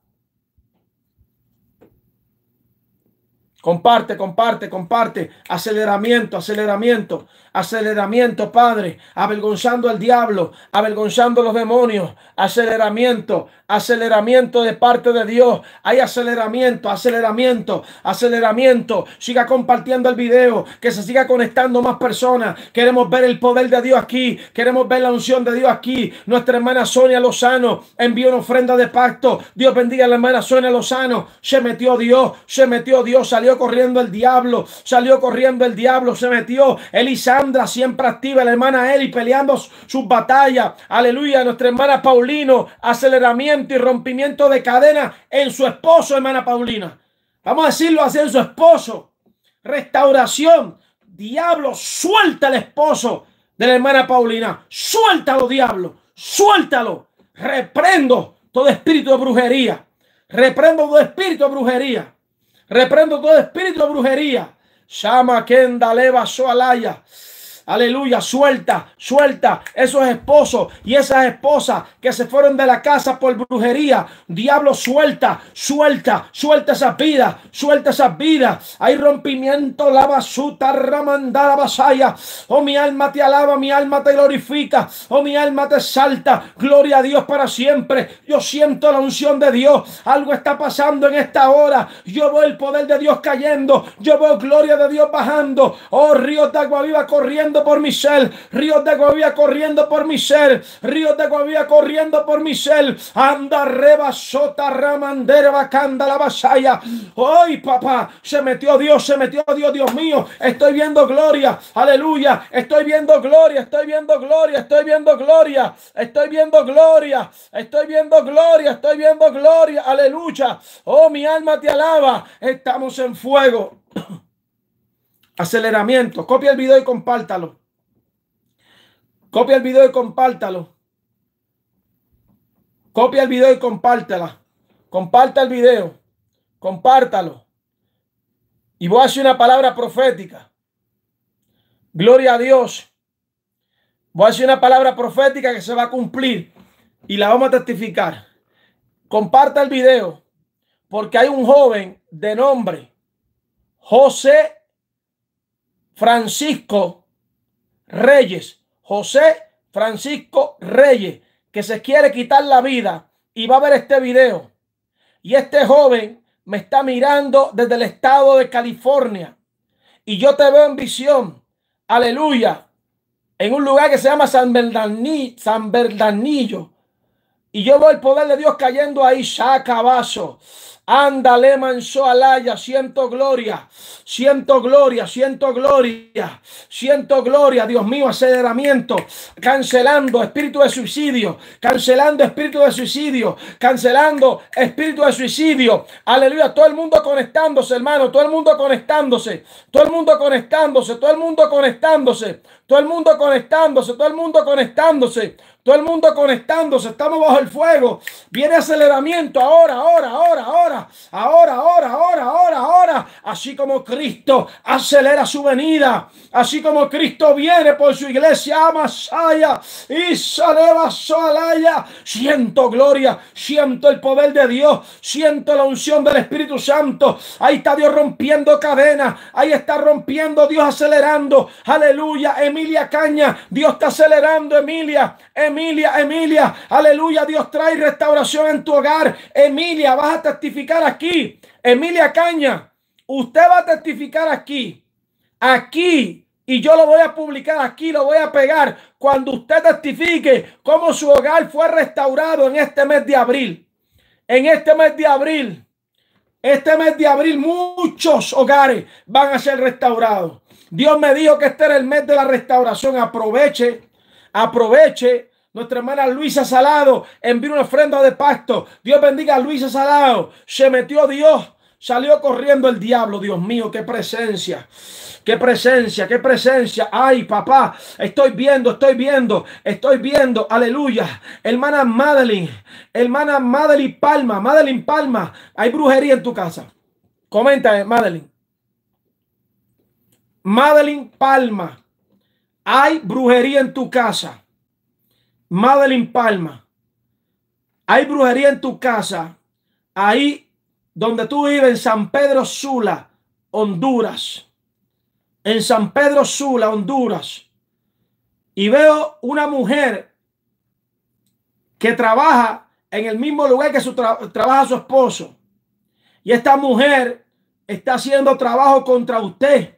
Comparte, comparte, comparte. Aceleramiento, aceleramiento, aceleramiento, Padre. Avergonzando al diablo, avergonzando a los demonios. Aceleramiento, aceleramiento de parte de Dios. Hay aceleramiento, aceleramiento, aceleramiento. Siga compartiendo el video, que se siga conectando más personas. Queremos ver el poder de Dios aquí. Queremos ver la unción de Dios aquí. Nuestra hermana Sonia Lozano envió una ofrenda de pacto. Dios bendiga a la hermana Sonia Lozano. Se metió Dios, se metió Dios, salió corriendo el diablo, salió corriendo el diablo, se metió Elisandra, siempre activa, la hermana Eli peleando sus batallas, aleluya, nuestra hermana Paulino, aceleramiento y rompimiento de cadena en su esposo, hermana Paulina. Vamos a decirlo así en su esposo. Restauración. Diablo, suelta al esposo de la hermana Paulina. Suéltalo, diablo. Suéltalo. Reprendo todo espíritu de brujería. Reprendo todo espíritu de brujería. Reprendo todo espíritu de brujería. Shama Kenda Leva alaya. Aleluya, suelta, suelta esos esposos y esas esposas que se fueron de la casa por brujería. Diablo, suelta, suelta, suelta esas vidas, suelta esas vidas. Hay rompimiento, la basuta, ramandada la Oh, mi alma te alaba, mi alma te glorifica. Oh, mi alma te salta. Gloria a Dios para siempre. Yo siento la unción de Dios. Algo está pasando en esta hora. Yo veo el poder de Dios cayendo. Yo veo gloria de Dios bajando. Oh, río de agua viva corriendo por Michelle, río de Guavía corriendo por Michelle, Río de Guavía corriendo por Michelle, anda reba sota ramandera la vasalla. Hoy, papá, se metió Dios, se metió Dios, Dios mío, estoy viendo gloria, aleluya, estoy viendo gloria, estoy viendo gloria, estoy viendo gloria, estoy viendo gloria, estoy viendo gloria, estoy viendo gloria, aleluya. Oh, mi alma te alaba, estamos en fuego. Aceleramiento. Copia el video y compártalo. Copia el video y compártalo. Copia el video y compártela. Comparta el video. Compártalo. Y voy a hacer una palabra profética. Gloria a Dios. Voy a hacer una palabra profética que se va a cumplir y la vamos a testificar. Comparta el video porque hay un joven de nombre José Francisco Reyes, José Francisco Reyes, que se quiere quitar la vida y va a ver este video. Y este joven me está mirando desde el estado de California. Y yo te veo en visión. Aleluya. En un lugar que se llama San, Bernardino San y yo veo el poder de Dios cayendo ahí, saca vaso, Ándale, manso alaya, siento gloria, siento gloria, siento gloria, siento gloria, Dios mío, aceleramiento, cancelando espíritu de suicidio, cancelando espíritu de suicidio, cancelando espíritu de suicidio, aleluya, todo el mundo conectándose, hermano, todo todo el mundo conectándose, todo el mundo conectándose, todo el mundo conectándose, todo el mundo conectándose. Todo el mundo conectándose todo el mundo conectándose, estamos bajo el fuego. Viene aceleramiento ahora, ahora, ahora, ahora, ahora, ahora, ahora, ahora, ahora. Así como Cristo acelera su venida, así como Cristo viene por su iglesia, Amasaya y sale Saleva alaya. Siento gloria, siento el poder de Dios, siento la unción del Espíritu Santo. Ahí está Dios rompiendo cadenas, ahí está rompiendo Dios acelerando. Aleluya, Emilia Caña, Dios está acelerando, Emilia. Emilia Emilia, Emilia, aleluya, Dios trae restauración en tu hogar. Emilia, vas a testificar aquí. Emilia Caña, usted va a testificar aquí. Aquí y yo lo voy a publicar aquí, lo voy a pegar cuando usted testifique cómo su hogar fue restaurado en este mes de abril. En este mes de abril, este mes de abril muchos hogares van a ser restaurados. Dios me dijo que este era el mes de la restauración. Aproveche, aproveche nuestra hermana Luisa Salado envió una ofrenda de pacto. Dios bendiga a Luisa Salado. Se metió Dios. Salió corriendo el diablo, Dios mío, qué presencia, qué presencia, qué presencia. Ay, papá, estoy viendo, estoy viendo, estoy viendo, aleluya. Hermana Madeline, hermana Madeline Palma, Madeline Palma, hay brujería en tu casa. Comenta, eh, Madeline. Madeline Palma, hay brujería en tu casa. Madeline Palma, hay brujería en tu casa, ahí donde tú vives, en San Pedro Sula, Honduras. En San Pedro Sula, Honduras. Y veo una mujer que trabaja en el mismo lugar que su trabaja su esposo. Y esta mujer está haciendo trabajo contra usted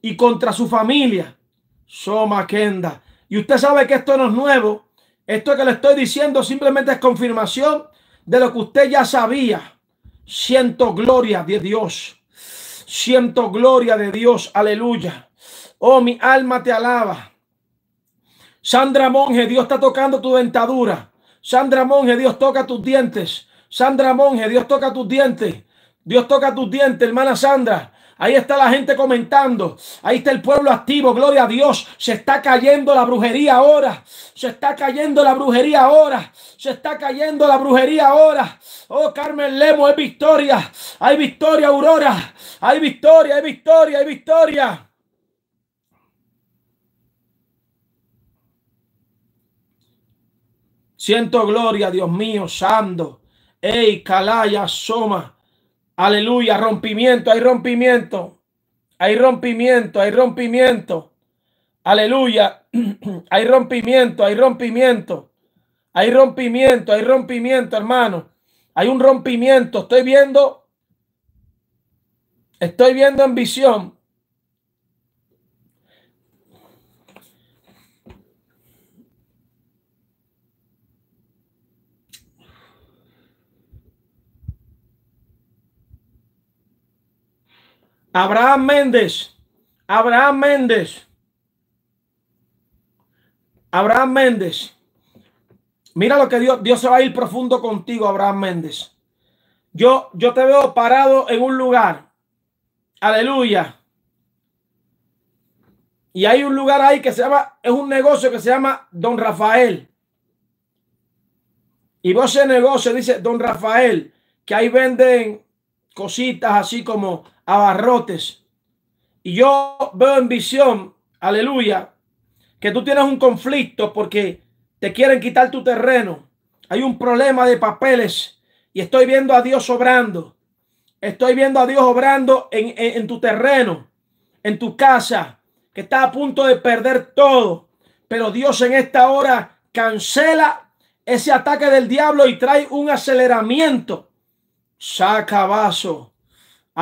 y contra su familia. Soma Kenda. Y usted sabe que esto no es nuevo. Esto que le estoy diciendo simplemente es confirmación de lo que usted ya sabía. Siento gloria de Dios. Siento gloria de Dios. Aleluya. Oh, mi alma te alaba. Sandra monje Dios está tocando tu dentadura. Sandra monje Dios toca tus dientes. Sandra monje Dios toca tus dientes. Dios toca tus dientes, hermana Sandra. Ahí está la gente comentando. Ahí está el pueblo activo. Gloria a Dios. Se está cayendo la brujería ahora. Se está cayendo la brujería ahora. Se está cayendo la brujería ahora. Oh, Carmen Lemo, es victoria. Hay victoria, Aurora. Hay victoria, hay victoria, hay victoria. Siento gloria, Dios mío, santo. Ey, Calaya, Soma. Aleluya, rompimiento, hay rompimiento. Hay rompimiento, hay rompimiento. Aleluya, hay rompimiento, hay rompimiento. Hay rompimiento, hay rompimiento, hermano. Hay un rompimiento. Estoy viendo, estoy viendo en visión Abraham Méndez. Abraham Méndez. Abraham Méndez. Mira lo que Dios, Dios se va a ir profundo contigo, Abraham Méndez. Yo, yo te veo parado en un lugar. Aleluya. Y hay un lugar ahí que se llama, es un negocio que se llama Don Rafael. Y vos ese negocio, dice Don Rafael, que ahí venden cositas así como abarrotes. Y yo veo en visión, aleluya, que tú tienes un conflicto porque te quieren quitar tu terreno. Hay un problema de papeles y estoy viendo a Dios obrando. Estoy viendo a Dios obrando en, tu terreno, en tu casa, que está a punto de perder todo. Pero Dios en esta hora cancela ese ataque del diablo y trae un aceleramiento. Saca vaso.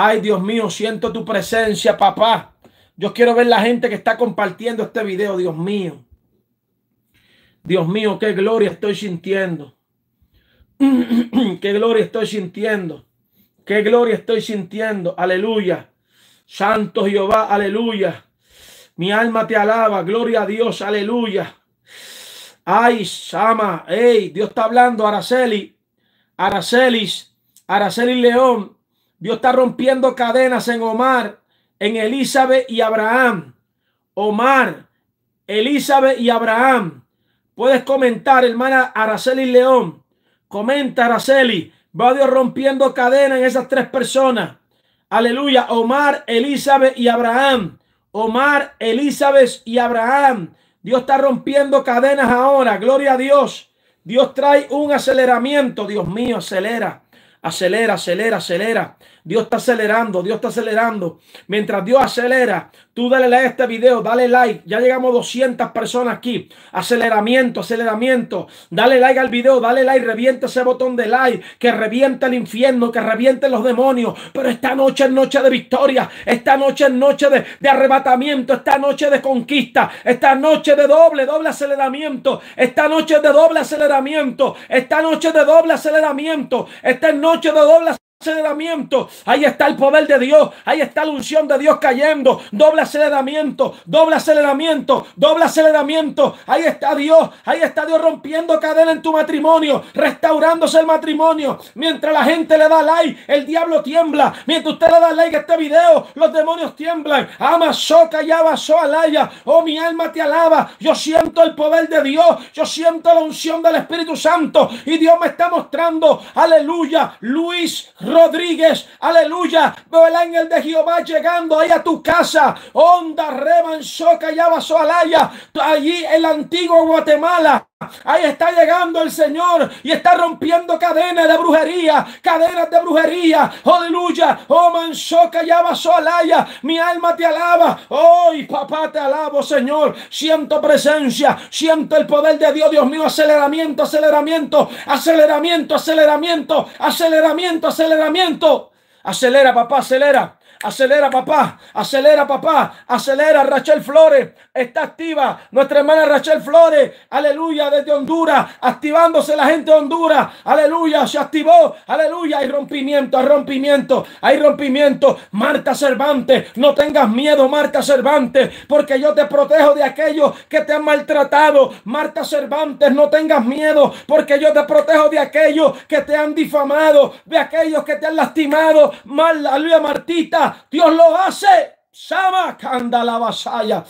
Ay, Dios mío, siento tu presencia, papá. Yo quiero ver la gente que está compartiendo este video, Dios mío. Dios mío, qué gloria estoy sintiendo. qué gloria estoy sintiendo. Qué gloria estoy sintiendo. Aleluya. Santo Jehová, aleluya. Mi alma te alaba. Gloria a Dios, aleluya. Ay, Sama, hey, Dios está hablando, Araceli, Aracelis, Araceli León, Dios está rompiendo cadenas en Omar, en Elizabeth y Abraham. Omar, Elizabeth y Abraham. Puedes comentar, hermana Araceli León. Comenta, Araceli. Va Dios rompiendo cadenas en esas tres personas. Aleluya. Omar, Elizabeth y Abraham. Omar, Elizabeth y Abraham. Dios está rompiendo cadenas ahora. Gloria a Dios. Dios trae un aceleramiento. Dios mío, acelera acelera, acelera, acelera. Dios está acelerando, Dios está acelerando. Mientras Dios acelera, tú dale a este video, dale like. Ya llegamos 200 personas aquí. Aceleramiento, aceleramiento. Dale like al video, dale like, Reviente ese botón de like, que revienta el infierno, que reviente los demonios. Pero esta noche es noche de victoria, esta noche es noche de, de arrebatamiento, esta noche de conquista, esta noche de doble, doble aceleramiento, esta noche de doble aceleramiento, esta noche de doble aceleramiento, esta noche de doble aceleramiento aceleramiento. Ahí está el poder de Dios. Ahí está la unción de Dios cayendo. Doble aceleramiento, doble aceleramiento, doble aceleramiento. Ahí está Dios. Ahí está Dios rompiendo cadena en tu matrimonio, restaurándose el matrimonio. Mientras la gente le da like, el diablo tiembla. Mientras usted le da like a este video, los demonios tiemblan. Ama, soca y alaya. Oh, mi alma te alaba. Yo siento el poder de Dios. Yo siento la unción del Espíritu Santo. Y Dios me está mostrando. Aleluya. Luis Rodríguez, aleluya, veo el ángel de Jehová llegando ahí a tu casa, onda callaba ya alaya, allí el antiguo Guatemala, Ahí está llegando el Señor y está rompiendo cadenas de brujería, cadenas de brujería. Aleluya. Oh manchoca llama alaya. Mi alma te alaba. Hoy, oh, papá, te alabo, Señor. Siento presencia, siento el poder de Dios. Dios mío, aceleramiento, aceleramiento, aceleramiento, aceleramiento, aceleramiento, aceleramiento. Acelera, papá, acelera. Acelera, papá. Acelera, papá. Acelera, Rachel Flores. Está activa. Nuestra hermana Rachel Flores. Aleluya, desde Honduras. Activándose la gente de Honduras. Aleluya, se activó. Aleluya, hay rompimiento, hay rompimiento, hay rompimiento. Marta Cervantes, no tengas miedo, Marta Cervantes, porque yo te protejo de aquellos que te han maltratado. Marta Cervantes, no tengas miedo, porque yo te protejo de aquellos que te han difamado, de aquellos que te han lastimado. Aleluya, Martita. Dios lo hace vasalla.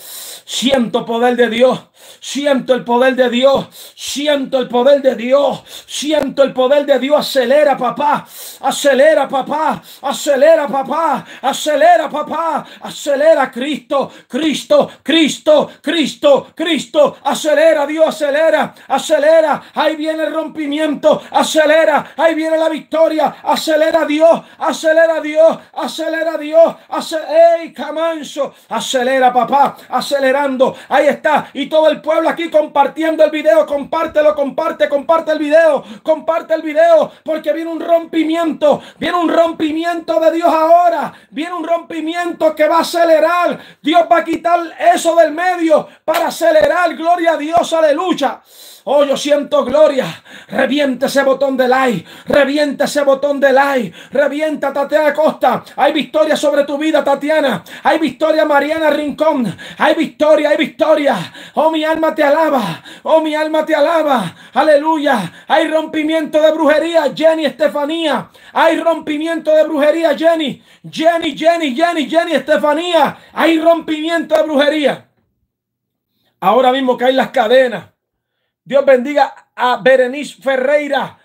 Siento poder de Dios, siento el poder de Dios, siento el poder de Dios, siento el poder de Dios. Acelera, papá, acelera, papá, acelera, papá, acelera, papá, acelera, Cristo, Cristo, Cristo, Cristo, Cristo, acelera, Dios, acelera, acelera. Ahí viene el rompimiento, acelera, ahí viene la victoria, acelera, Dios, acelera, Dios, acelera, Dios, acelera, Dios manso. Acelera, papá, acelerando. Ahí está. Y todo el pueblo aquí compartiendo el video. Compártelo, comparte, comparte el video. Comparte el video. Porque viene un rompimiento. Viene un rompimiento de Dios ahora. Viene un rompimiento que va a acelerar. Dios va a quitar eso del medio para acelerar. Gloria a Dios, aleluya. Oh, yo siento gloria. Revienta ese botón de like. Revienta ese botón de like. Revienta, Tatiana Costa. Hay victoria sobre tu vida, Tatiana. Hay victoria, Mariana Rincón. Hay victoria, hay victoria. Oh, mi alma te alaba. Oh, mi alma te alaba. Aleluya. Hay rompimiento de brujería, Jenny Estefanía. Hay rompimiento de brujería, Jenny. Jenny, Jenny, Jenny, Jenny Estefanía. Hay rompimiento de brujería. Ahora mismo caen las cadenas. Dios bendiga a Berenice Ferreira.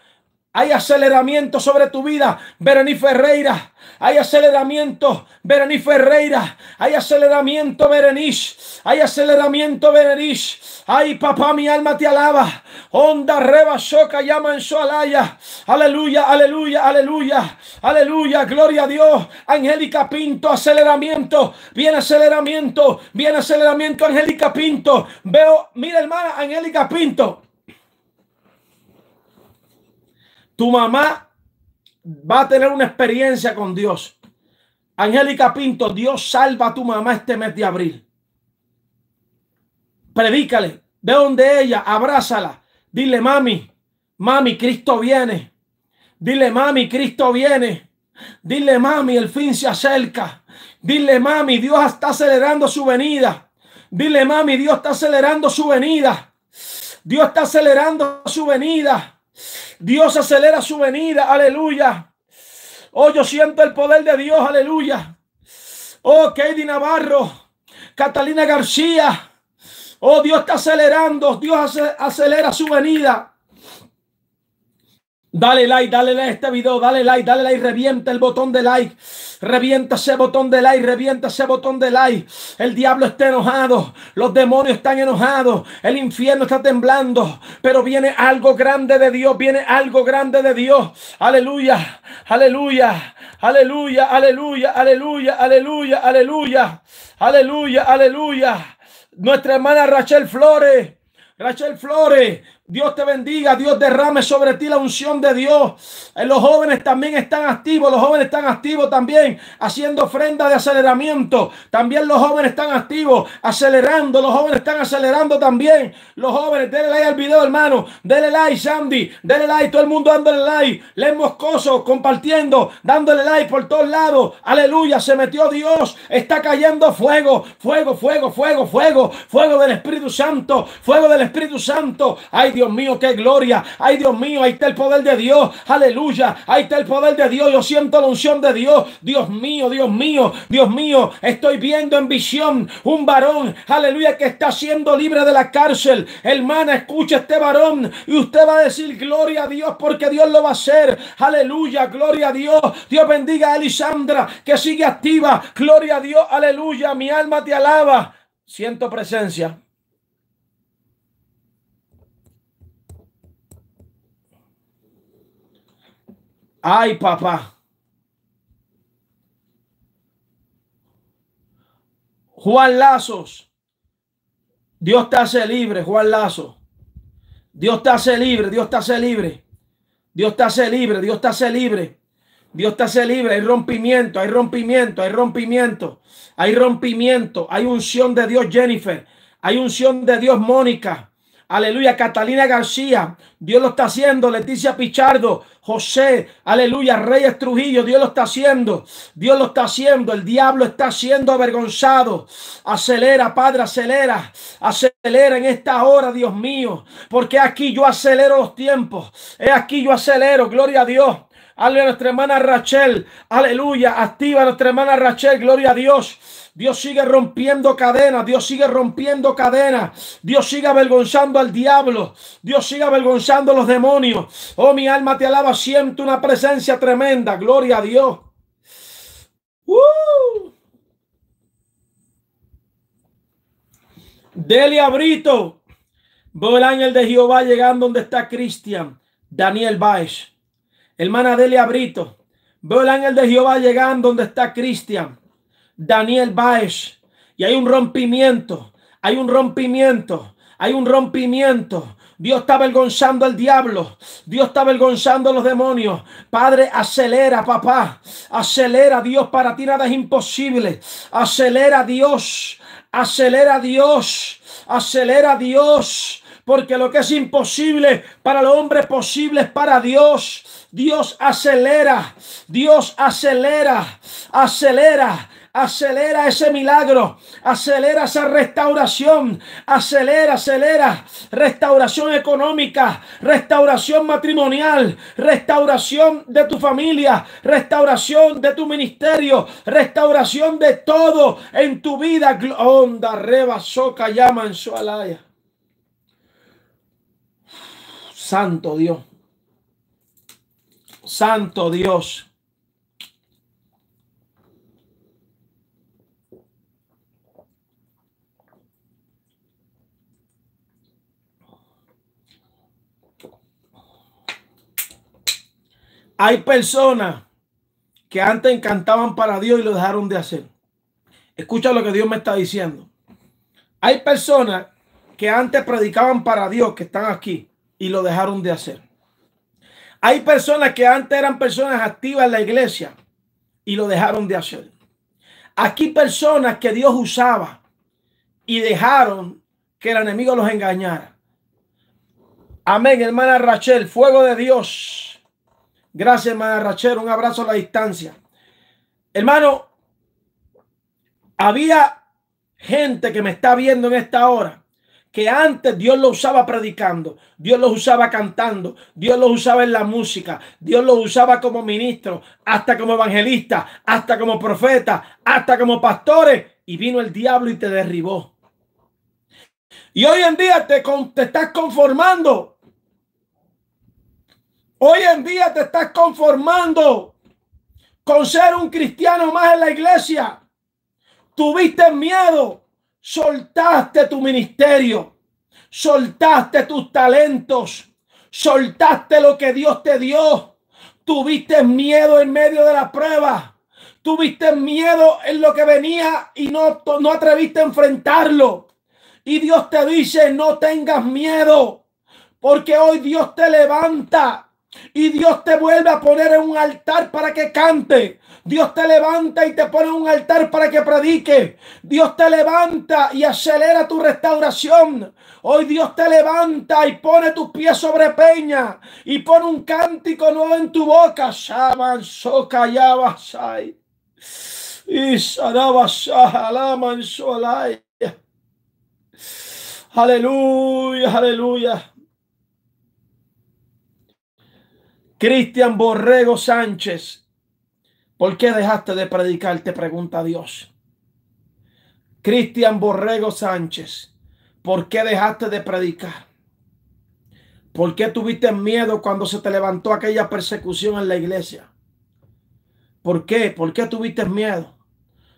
Hay aceleramiento sobre tu vida, Berenice Ferreira. Hay aceleramiento, Berenice Ferreira. Hay aceleramiento, Berenice. Hay aceleramiento, Berenice. Ay, papá, mi alma te alaba. Onda reba soca llama en su alaya. Aleluya, aleluya, aleluya. Aleluya, gloria a Dios. Angélica Pinto, aceleramiento. Viene aceleramiento, Viene aceleramiento, Angélica Pinto. Veo, mira hermana, Angélica Pinto. Tu mamá va a tener una experiencia con Dios. Angélica Pinto, Dios salva a tu mamá este mes de abril. Predícale, ve donde ella, abrázala. Dile, mami, mami, Cristo viene. Dile, mami, Cristo viene. Dile, mami, el fin se acerca. Dile, mami, Dios está acelerando su venida. Dile, mami, Dios está acelerando su venida. Dios está acelerando su venida. Dios acelera su venida, aleluya. Oh, yo siento el poder de Dios, aleluya. Oh, Katie Navarro, Catalina García. Oh, Dios está acelerando, Dios acelera su venida. Dale like, dale like a este video, dale like, dale like, revienta el botón de like, revienta ese botón de like, revienta ese botón de like. El diablo está enojado, los demonios están enojados, el infierno está temblando, pero viene algo grande de Dios, viene algo grande de Dios. Aleluya, aleluya, aleluya, aleluya, aleluya, aleluya, aleluya, aleluya, aleluya. Nuestra hermana Rachel Flores. Rachel Flores, Dios te bendiga, Dios derrame sobre ti la unción de Dios. Eh, los jóvenes también están activos, los jóvenes están activos también haciendo ofrenda de aceleramiento. También los jóvenes están activos, acelerando, los jóvenes están acelerando también. Los jóvenes, denle like al video, hermano. Denle like, Sandy, denle like, todo el mundo dándole like. Les moscoso, compartiendo, dándole like por todos lados. Aleluya, se metió Dios, está cayendo fuego, fuego, fuego, fuego, fuego, fuego del Espíritu Santo, fuego del Espíritu Santo. Ay, Dios Dios mío, qué gloria. Ay, Dios mío, ahí está el poder de Dios. Aleluya, ahí está el poder de Dios. Yo siento la unción de Dios. Dios mío, Dios mío, Dios mío. Estoy viendo en visión un varón, aleluya, que está siendo libre de la cárcel. Hermana, escucha este varón y usted va a decir gloria a Dios porque Dios lo va a hacer. Aleluya, gloria a Dios. Dios bendiga a Elisandra que sigue activa. Gloria a Dios, aleluya. Mi alma te alaba. Siento presencia. Ay, papá. Juan Lazos. Dios te hace libre, Juan Lazo. Dios te hace libre, Dios te hace libre. Dios te hace libre, Dios te hace libre. Dios te hace libre. Hay rompimiento, hay rompimiento, hay rompimiento. Hay rompimiento. Hay unción de Dios, Jennifer. Hay unción de Dios, Mónica. Aleluya, Catalina García. Dios lo está haciendo. Leticia Pichardo. José, aleluya, Reyes Trujillo, Dios lo está haciendo, Dios lo está haciendo, el diablo está siendo avergonzado. Acelera, Padre, acelera, acelera en esta hora, Dios mío, porque aquí yo acelero los tiempos, es aquí yo acelero, gloria a Dios. Aleluya, nuestra hermana Rachel, aleluya, activa nuestra hermana Rachel, gloria a Dios. Dios sigue rompiendo cadenas, Dios sigue rompiendo cadenas, Dios sigue avergonzando al diablo, Dios sigue avergonzando a los demonios. Oh, mi alma te alaba, siento una presencia tremenda, gloria a Dios. ¡Uh! Delia Brito, veo el ángel de Jehová llegando donde está Cristian, Daniel Baez. Hermana Delia Brito, veo el ángel de Jehová llegando donde está Cristian. Daniel Baez. Y hay un rompimiento, hay un rompimiento, hay un rompimiento. Dios está avergonzando al diablo. Dios está avergonzando a los demonios. Padre, acelera, papá. Acelera, Dios. Para ti nada es imposible. Acelera, Dios. Acelera, Dios. Acelera, Dios. Porque lo que es imposible para el hombre posible es para Dios. Dios acelera. Dios acelera. Acelera Acelera ese milagro, acelera esa restauración, acelera, acelera. Restauración económica, restauración matrimonial, restauración de tu familia, restauración de tu ministerio, restauración de todo en tu vida. Onda, reba, soca, llama en su Santo Dios. Santo Dios. Hay personas que antes encantaban para Dios y lo dejaron de hacer. Escucha lo que Dios me está diciendo. Hay personas que antes predicaban para Dios que están aquí y lo dejaron de hacer. Hay personas que antes eran personas activas en la iglesia y lo dejaron de hacer. Aquí personas que Dios usaba y dejaron que el enemigo los engañara. Amén, hermana Rachel, fuego de Dios. Gracias, hermana Rachero. Un abrazo a la distancia. Hermano, había gente que me está viendo en esta hora que antes Dios lo usaba predicando, Dios los usaba cantando, Dios los usaba en la música, Dios los usaba como ministro, hasta como evangelista, hasta como profeta, hasta como pastores, y vino el diablo y te derribó. Y hoy en día te, te estás conformando Hoy en día te estás conformando con ser un cristiano más en la iglesia. Tuviste miedo, soltaste tu ministerio, soltaste tus talentos, soltaste lo que Dios te dio. Tuviste miedo en medio de la prueba. Tuviste miedo en lo que venía y no, no atreviste a enfrentarlo. Y Dios te dice, no tengas miedo, porque hoy Dios te levanta y Dios te vuelve a poner en un altar para que cante. Dios te levanta y te pone en un altar para que predique. Dios te levanta y acelera tu restauración. Hoy Dios te levanta y pone tus pies sobre peña y pone un cántico nuevo en tu boca. Shaman soca ay. Y Aleluya, aleluya. Cristian Borrego Sánchez, ¿por qué dejaste de predicar? Te pregunta Dios. Cristian Borrego Sánchez, ¿por qué dejaste de predicar? ¿Por qué tuviste miedo cuando se te levantó aquella persecución en la iglesia? ¿Por qué? ¿Por qué tuviste miedo?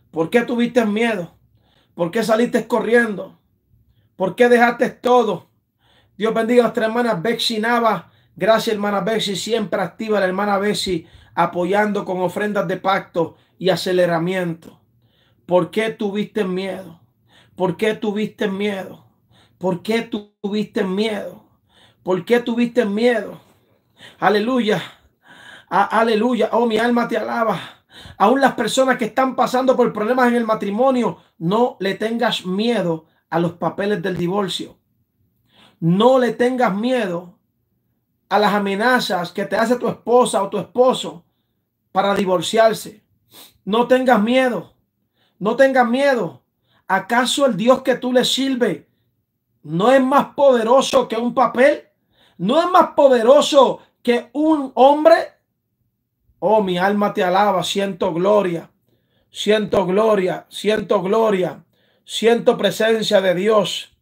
¿Por qué tuviste miedo? ¿Por qué saliste corriendo? ¿Por qué dejaste todo? Dios bendiga a nuestra hermana Bexinaba Gracias, hermana Bessie, siempre activa la hermana Bessie, apoyando con ofrendas de pacto y aceleramiento. ¿Por qué tuviste miedo? ¿Por qué tuviste miedo? ¿Por qué tuviste miedo? ¿Por qué tuviste miedo? Aleluya. aleluya. Oh, mi alma te alaba. Aún las personas que están pasando por problemas en el matrimonio, no le tengas miedo a los papeles del divorcio. No le tengas miedo a las amenazas que te hace tu esposa o tu esposo para divorciarse. No tengas miedo. No tengas miedo. ¿Acaso el Dios que tú le sirves no es más poderoso que un papel? ¿No es más poderoso que un hombre? Oh, mi alma te alaba. Siento gloria. Siento gloria. Siento gloria. Siento presencia de Dios.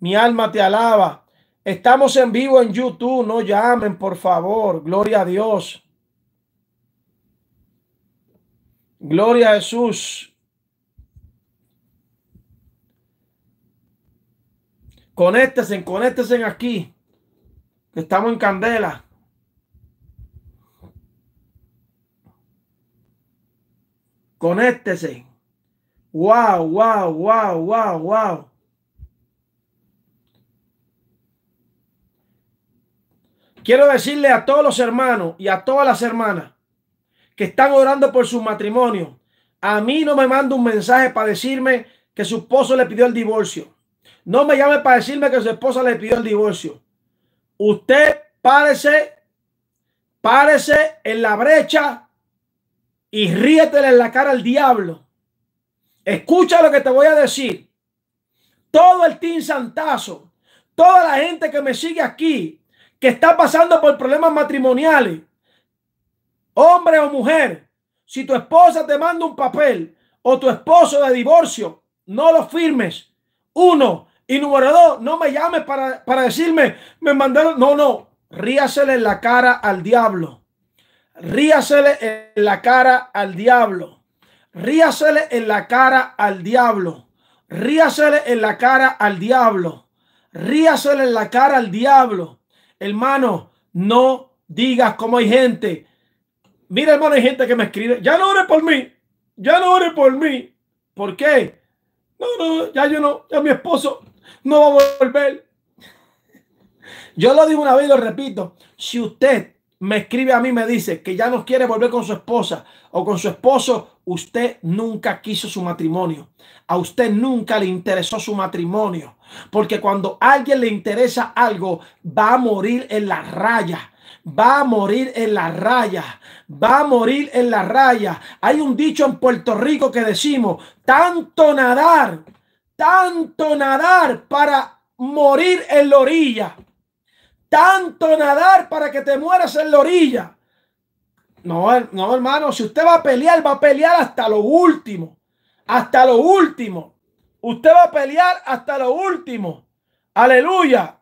Mi alma te alaba. Estamos en vivo en YouTube, no llamen, por favor. Gloria a Dios. Gloria a Jesús. Conéctense, conéctense aquí. Estamos en candela. Conéctese. Wow, wow, wow, wow, wow. Quiero decirle a todos los hermanos y a todas las hermanas que están orando por su matrimonio. A mí no me manda un mensaje para decirme que su esposo le pidió el divorcio. No me llame para decirme que su esposa le pidió el divorcio. Usted párese, párese en la brecha y ríetele en la cara al diablo. Escucha lo que te voy a decir. Todo el team santazo, toda la gente que me sigue aquí que está pasando por problemas matrimoniales, hombre o mujer, si tu esposa te manda un papel o tu esposo de divorcio, no lo firmes. Uno. Y número dos, no me llames para, decirme, me mandaron. No, no. Ríasele en la cara al diablo. Ríasele en la cara al diablo. Ríasele en la cara al diablo. Ríasele en la cara al diablo. Ríasele en la cara al diablo. Hermano, no digas como hay gente. Mira, hermano, hay gente que me escribe, ya no ores por mí, ya no ore por mí. ¿Por qué? No, no, ya yo no, ya mi esposo no va a volver. Yo lo digo una vez y lo repito, si usted me escribe a mí, me dice que ya no quiere volver con su esposa o con su esposo Usted nunca quiso su matrimonio. A usted nunca le interesó su matrimonio. Porque cuando a alguien le interesa algo, va a morir en la raya va a morir en la raya, va a morir en la raya. Hay un dicho en Puerto Rico que decimos, tanto nadar, tanto nadar para morir en la orilla, tanto nadar para que te mueras en la orilla. No, no, hermano, si usted va a pelear, va a pelear hasta lo último. Hasta lo último. Usted va a pelear hasta lo último. Aleluya.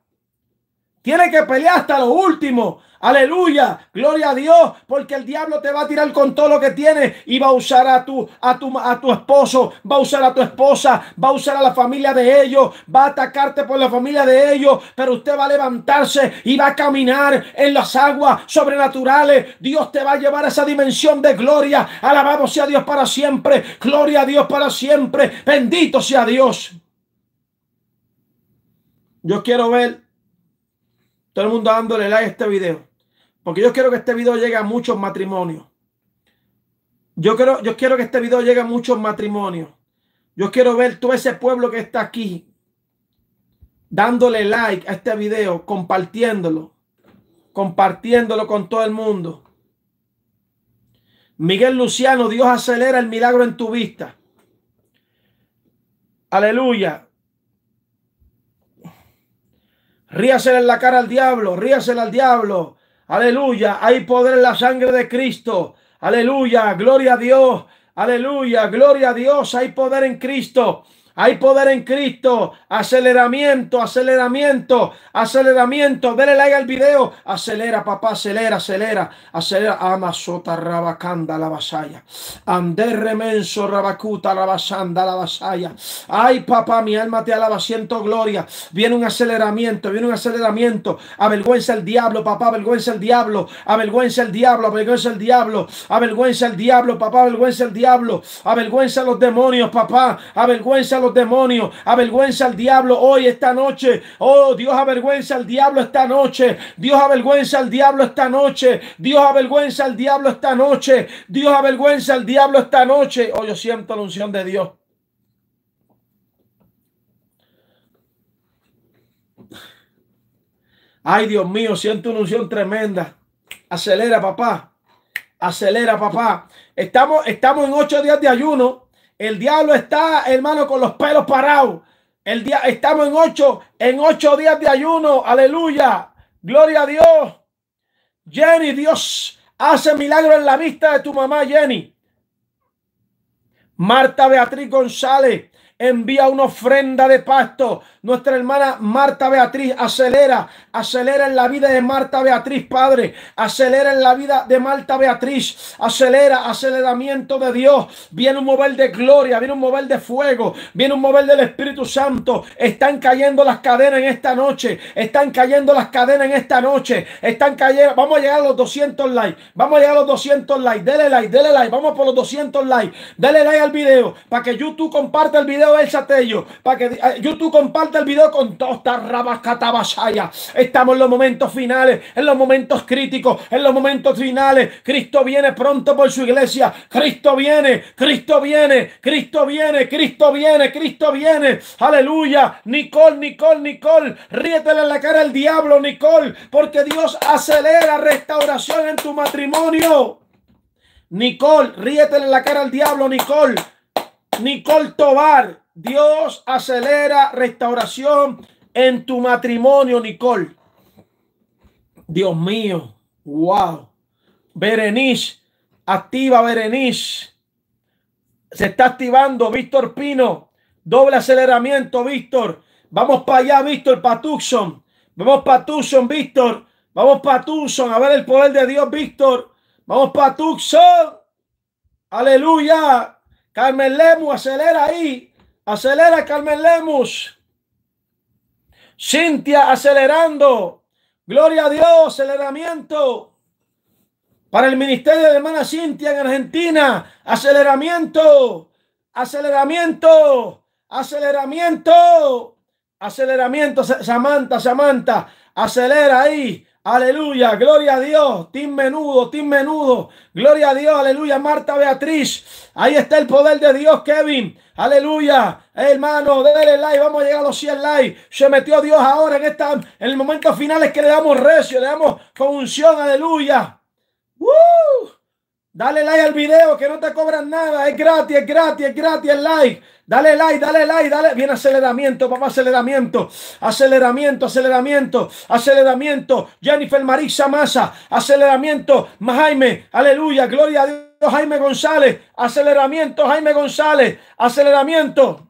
Tiene que pelear hasta lo último. Aleluya, gloria a Dios, porque el diablo te va a tirar con todo lo que tiene y va a usar a tu, a tu, a tu esposo, va a usar a tu esposa, va a usar a la familia de ellos, va a atacarte por la familia de ellos, pero usted va a levantarse y va a caminar en las aguas sobrenaturales. Dios te va a llevar a esa dimensión de gloria. Alabado sea Dios para siempre, gloria a Dios para siempre, bendito sea Dios. Yo quiero ver todo el mundo dándole like a este video. Porque yo quiero que este video llegue a muchos matrimonios. Yo quiero, yo quiero que este video llegue a muchos matrimonios. Yo quiero ver todo ese pueblo que está aquí dándole like a este video, compartiéndolo, compartiéndolo con todo el mundo. Miguel Luciano, Dios acelera el milagro en tu vista. Aleluya ríasele en la cara al diablo, ríasele al diablo. Aleluya, hay poder en la sangre de Cristo. Aleluya, gloria a Dios. Aleluya, gloria a Dios, hay poder en Cristo. Hay poder en Cristo. Aceleramiento, aceleramiento, aceleramiento. Dele like al video. Acelera, papá, acelera, acelera, acelera. Amazota, rabacanda la vasalla. Ander remenso rabacuta rabasanda la vasalla. Ay, papá, mi alma te alaba. Siento gloria. Viene un aceleramiento, viene un aceleramiento. Avergüenza el diablo, papá, avergüenza el diablo. Avergüenza el diablo, avergüenza el diablo. Avergüenza el diablo, papá, avergüenza el diablo. Avergüenza los demonios, papá. Avergüenza los demonios, avergüenza al diablo hoy, esta noche. Oh, Dios avergüenza al diablo esta noche. Dios avergüenza al diablo esta noche. Dios avergüenza al diablo esta noche. Dios avergüenza al diablo esta noche. Oh, yo siento la unción de Dios. Ay, Dios mío, siento una unción tremenda. Acelera, papá. Acelera, papá. Estamos, estamos en ocho días de ayuno. El diablo está, hermano, con los pelos parados. El día, estamos en ocho, en ocho días de ayuno. Aleluya. Gloria a Dios. Jenny, Dios hace milagro en la vista de tu mamá, Jenny. Marta Beatriz González envía una ofrenda de pasto. Nuestra hermana Marta Beatriz, acelera, acelera en la vida de Marta Beatriz, Padre, acelera en la vida de Marta Beatriz, acelera, aceleramiento de Dios. Viene un mover de gloria, viene un mover de fuego, viene un mover del Espíritu Santo. Están cayendo las cadenas en esta noche, están cayendo las cadenas en esta noche, están cayendo. Vamos a llegar a los 200 likes, vamos a llegar a los 200 likes, dele like, dele like, vamos por los 200 likes, dele like al video para que YouTube comparte el video el Satello para que eh, YouTube comparte el video con todas rabas catabasaya. Estamos en los momentos finales, en los momentos críticos, en los momentos finales. Cristo viene pronto por su iglesia. Cristo viene, Cristo viene, Cristo viene, Cristo viene, Cristo viene. Aleluya. Nicole, Nicole, Nicole, ríetele en la cara al diablo, Nicole, porque Dios acelera restauración en tu matrimonio. Nicole, ríetele en la cara al diablo, Nicole. Nicole Tobar, Dios acelera restauración en tu matrimonio, Nicole. Dios mío, wow. Berenice, activa Berenice. Se está activando Víctor Pino. Doble aceleramiento, Víctor. Vamos para allá, Víctor, para Tucson. Vamos para Tucson, Víctor. Vamos para Tucson a ver el poder de Dios, Víctor. Vamos para Tucson. Aleluya. Carmen Lemus, acelera ahí. Acelera, Carmen Lemus. Cintia, acelerando. Gloria a Dios, aceleramiento. Para el ministerio de hermana Cintia en Argentina, aceleramiento, aceleramiento, aceleramiento, aceleramiento. Samantha, Samantha, acelera ahí, Aleluya, gloria a Dios. Team menudo, team menudo. Gloria a Dios, aleluya. Marta Beatriz. Ahí está el poder de Dios, Kevin. Aleluya. Hermano, denle like. Vamos a llegar a los 100 likes. Se metió Dios ahora en, esta, en el momento final es que le damos recio, le damos con unción. Aleluya. ¡Woo! Dale like al video que no te cobran nada. Es gratis, es gratis, es gratis el like. Dale like, dale like, dale. Viene aceleramiento, papá, aceleramiento. Aceleramiento, aceleramiento, aceleramiento. Jennifer Marisa Massa, aceleramiento. Jaime, aleluya, gloria a Dios. Jaime González, aceleramiento, Jaime González, aceleramiento.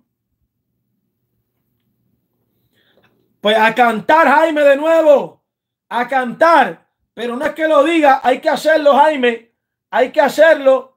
Pues a cantar, Jaime, de nuevo. A cantar. Pero no es que lo diga, hay que hacerlo, Jaime. Hay que hacerlo.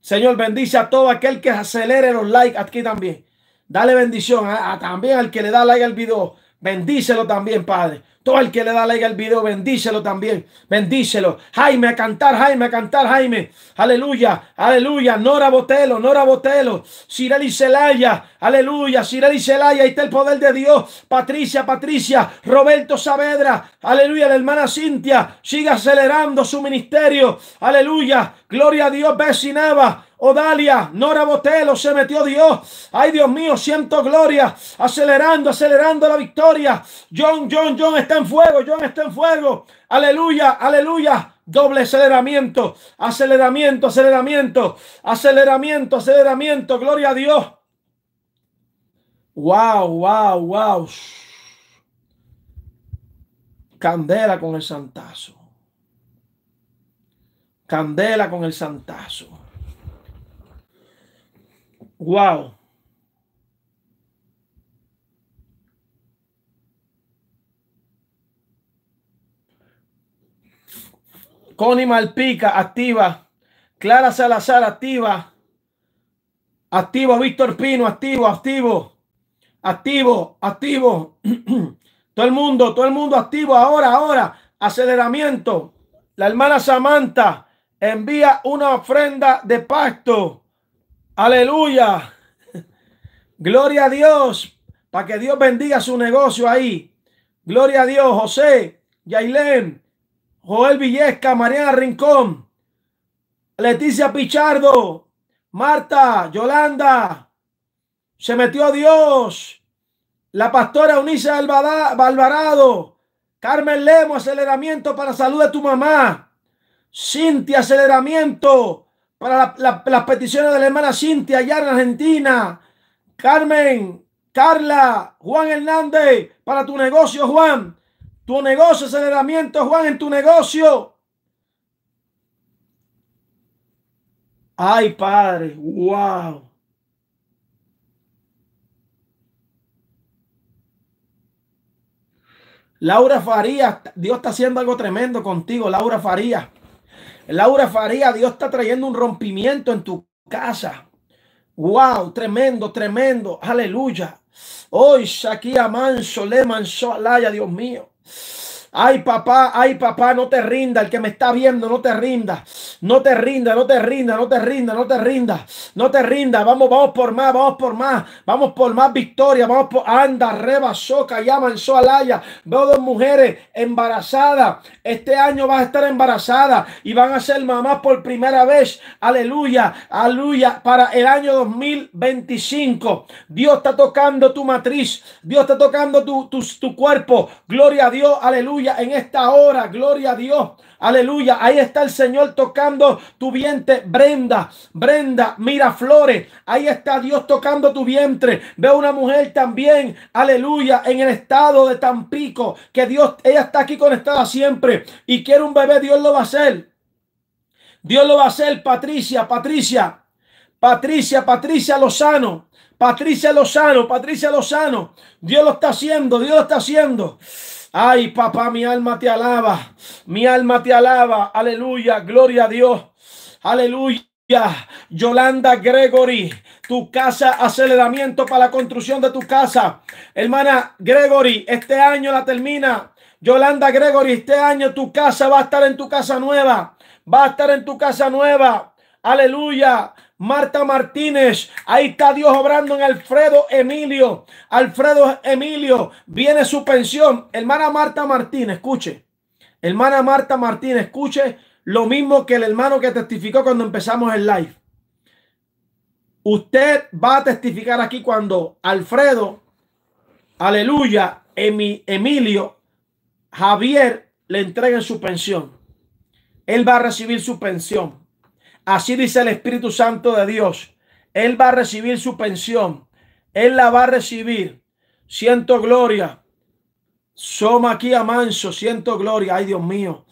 Señor, bendice a todo aquel que acelere los likes aquí también. Dale bendición ¿eh? a, también al que le da like al video. Bendícelo también, Padre. Todo el que le da like al video, bendícelo también. Bendícelo. Jaime a cantar, Jaime a cantar, Jaime. Aleluya, aleluya. Nora Botelo, Nora Botelo. Sireli Celaya, aleluya. Sireli Celaya, ahí está el poder de Dios. Patricia, Patricia. Roberto Saavedra, aleluya. La hermana Cintia, siga acelerando su ministerio. Aleluya. Gloria a Dios, Besinaba Odalia, oh, Nora Botelo, se metió Dios. Ay, Dios mío, siento gloria. Acelerando, acelerando la victoria. John, John, John está en fuego. John está en fuego. Aleluya, aleluya. Doble aceleramiento, aceleramiento, aceleramiento, aceleramiento, aceleramiento. Gloria a Dios. Wow, wow, wow. Candela con el santazo. Candela con el santazo. Wow. Connie Malpica, activa. Clara Salazar, activa. Activo, Víctor Pino, activo, activo. Activo, activo. todo el mundo, todo el mundo activo. Ahora, ahora. Aceleramiento. La hermana Samantha envía una ofrenda de pacto. Aleluya. Gloria a Dios. Para que Dios bendiga su negocio ahí. Gloria a Dios. José, Yailén, Joel Villesca, Mariana Rincón, Leticia Pichardo, Marta, Yolanda. Se metió Dios. La pastora Unisa Alvarado. Carmen Lemo, aceleramiento para salud de tu mamá. Cintia, aceleramiento para las peticiones de la hermana Cintia allá en Argentina. Carmen, Carla, Juan Hernández, para tu negocio, Juan. Tu negocio, aceleramiento, Juan, en tu negocio. Ay, padre, wow. Laura Farías, Dios está haciendo algo tremendo contigo, Laura Farías. Laura Faría, Dios está trayendo un rompimiento en tu casa. Wow, tremendo, tremendo. Aleluya. Hoy, saquía manso, le Manso, Alaya, Dios mío. Ay, papá, ay, papá, no te rinda. El que me está viendo, no te rinda. No te rinda, no te rinda, no te rinda, no te rinda. No te rinda. Vamos, vamos por más, vamos por más. Vamos por más victoria. Vamos por. Anda, reba, soca, llaman, soalaya. Veo dos mujeres embarazadas. Este año vas a estar embarazada y van a ser mamás por primera vez. Aleluya, aleluya. Para el año 2025. Dios está tocando tu matriz. Dios está tocando tu cuerpo. Gloria a Dios, aleluya en esta hora, gloria a Dios, aleluya, ahí está el Señor tocando tu vientre, Brenda, Brenda, mira flores, ahí está Dios tocando tu vientre, veo una mujer también, aleluya, en el estado de Tampico, que Dios, ella está aquí conectada siempre y quiere un bebé, Dios lo va a hacer, Dios lo va a hacer, Patricia, Patricia, Patricia, Patricia Lozano, Patricia Lozano, Patricia Lozano, Dios lo está haciendo, Dios lo está haciendo. Ay, papá, mi alma te alaba. Mi alma te alaba. Aleluya. Gloria a Dios. Aleluya. Yolanda Gregory, tu casa, aceleramiento para la construcción de tu casa. Hermana Gregory, este año la termina. Yolanda Gregory, este año tu casa va a estar en tu casa nueva. Va a estar en tu casa nueva. Aleluya. Marta Martínez. Ahí está Dios obrando en Alfredo Emilio. Alfredo Emilio, viene su pensión. Hermana Marta Martínez, escuche. Hermana Marta Martínez, escuche lo mismo que el hermano que testificó cuando empezamos el live. Usted va a testificar aquí cuando Alfredo, aleluya, Emilio, Javier le entreguen su pensión. Él va a recibir su pensión. Así dice el Espíritu Santo de Dios. Él va a recibir su pensión. Él la va a recibir. Siento gloria. Somos aquí a manso. Siento gloria. Ay, Dios mío.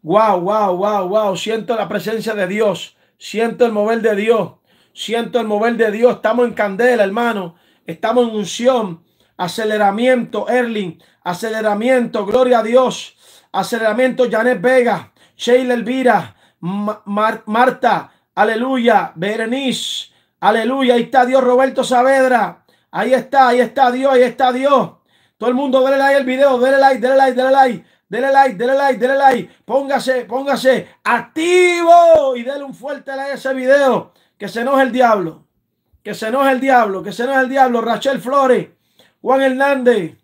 Wow, wow, wow, wow. Siento la presencia de Dios. Siento el mover de Dios. Siento el mover de Dios. Estamos en candela, hermano. Estamos en unción. Aceleramiento, Erling. Aceleramiento. Gloria a Dios. Aceleramiento, Janet Vega. Sheila Elvira. Marta, aleluya, Berenice, aleluya, ahí está Dios, Roberto Saavedra, ahí está, ahí está Dios, ahí está Dios. Todo el mundo, denle like al video, dale like, dale like, dale like. Dele like, dele like, dele like. Póngase, póngase activo y dele un fuerte like a ese video. Que se enoje el diablo. Que se enoje el diablo. Que se enoje el diablo. Rachel Flores, Juan Hernández,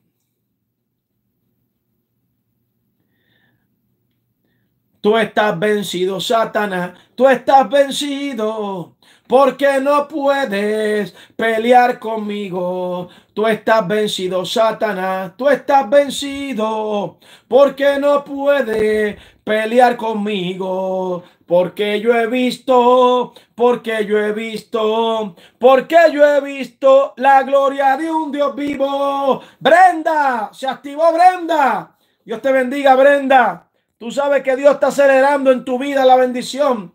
Tú estás vencido, Satanás, tú estás vencido, porque no puedes pelear conmigo. Tú estás vencido, Satanás, tú estás vencido, porque no puedes pelear conmigo. Porque yo he visto, porque yo he visto, porque yo he visto la gloria de un Dios vivo. Brenda, se activó Brenda. Dios te bendiga, Brenda. Tú sabes que Dios está acelerando en tu vida la bendición.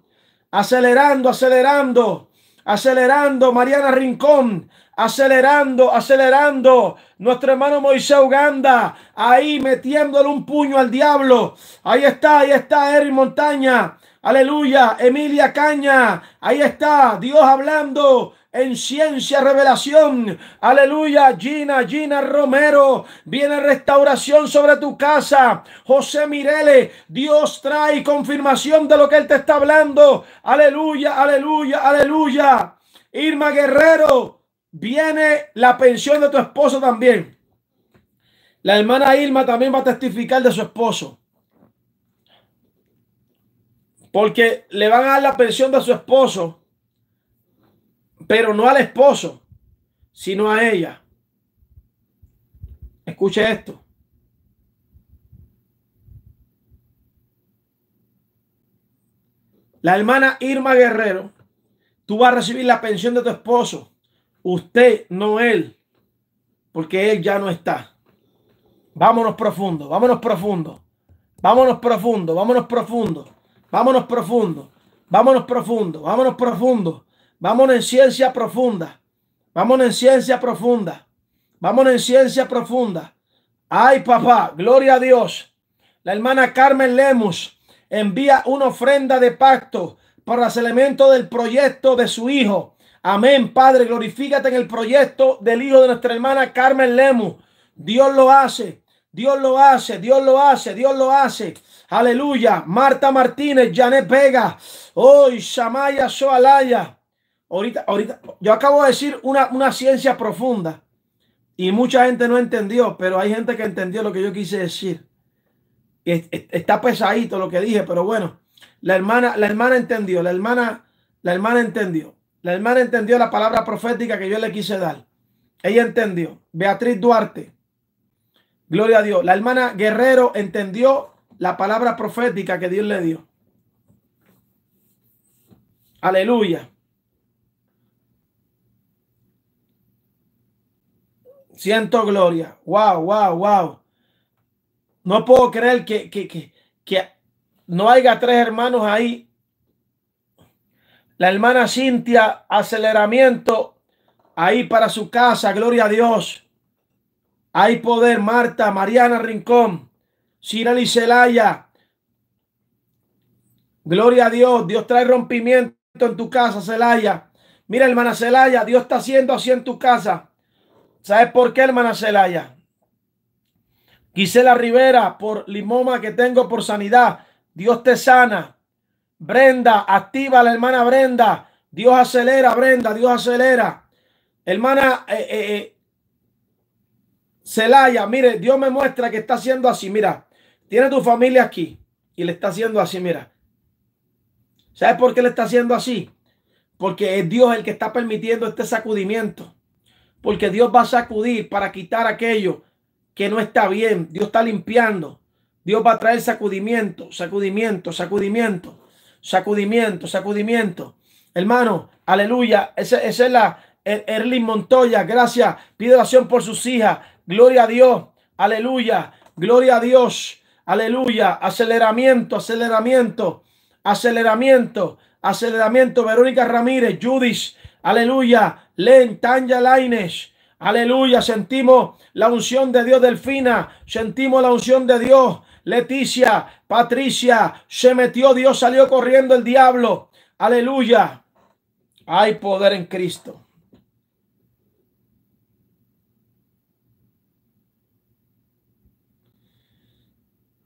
Acelerando, acelerando, acelerando. Mariana Rincón, acelerando, acelerando. Nuestro hermano Moisés Uganda, ahí metiéndole un puño al diablo. Ahí está, ahí está Eric Montaña. Aleluya, Emilia Caña. Ahí está, Dios hablando en ciencia, revelación. Aleluya, Gina, Gina Romero, viene restauración sobre tu casa. José Mirele, Dios trae confirmación de lo que Él te está hablando. Aleluya, aleluya, aleluya. Irma Guerrero, viene la pensión de tu esposo también. La hermana Irma también va a testificar de su esposo. Porque le van a dar la pensión de su esposo pero no al esposo, sino a ella. Escuche esto. La hermana Irma Guerrero, tú vas a recibir la pensión de tu esposo. Usted, no él, porque él ya no está. Vámonos profundo, vámonos profundo, vámonos profundo, vámonos profundo, vámonos profundo, vámonos profundo, vámonos profundo. Vámonos profundo. Vámonos en ciencia profunda. Vamos en ciencia profunda. vámonos en ciencia profunda. Ay, papá, gloria a Dios. La hermana Carmen Lemus envía una ofrenda de pacto para los elementos del proyecto de su hijo. Amén, Padre, glorifícate en el proyecto del hijo de nuestra hermana Carmen Lemus. Dios lo hace, Dios lo hace, Dios lo hace, Dios lo hace. Aleluya. Marta Martínez, Janet Vega, hoy oh, Shamaya Soalaya. Ahorita, ahorita, yo acabo de decir una, una ciencia profunda y mucha gente no entendió, pero hay gente que entendió lo que yo quise decir. Está pesadito lo que dije, pero bueno, la hermana, la hermana entendió, la hermana, la hermana entendió, la hermana entendió la palabra profética que yo le quise dar. Ella entendió. Beatriz Duarte, gloria a Dios. La hermana Guerrero entendió la palabra profética que Dios le dio. Aleluya. Siento gloria. Wow, wow, wow. No puedo creer que, que, no haya tres hermanos ahí. La hermana Cintia, aceleramiento ahí para su casa. Gloria a Dios. Hay poder. Marta, Mariana Rincón, y Celaya. Gloria a Dios. Dios trae rompimiento en tu casa, Celaya. Mira, hermana Celaya, Dios está haciendo así en tu casa. ¿Sabes por qué, hermana Celaya? Gisela Rivera, por limoma que tengo por sanidad. Dios te sana. Brenda, activa la hermana Brenda. Dios acelera, Brenda, Dios acelera. Hermana eh, eh, eh, Celaya, mire, Dios me muestra que está haciendo así. Mira, tiene tu familia aquí y le está haciendo así, mira. ¿Sabes por qué le está haciendo así? Porque es Dios el que está permitiendo este sacudimiento porque Dios va a sacudir para quitar aquello que no está bien. Dios está limpiando. Dios va a traer sacudimiento, sacudimiento, sacudimiento, sacudimiento, sacudimiento. Hermano, aleluya. Esa, es la er, Erlin Montoya. Gracias. Pide oración por sus hijas. Gloria a Dios. Aleluya. Gloria a Dios. Aleluya. Aceleramiento, aceleramiento, aceleramiento, aceleramiento. Verónica Ramírez, Judith. Aleluya. Len Laines, Aleluya, sentimos la unción de Dios Delfina, sentimos la unción de Dios Leticia, Patricia, se metió Dios, salió corriendo el diablo. Aleluya. Hay poder en Cristo.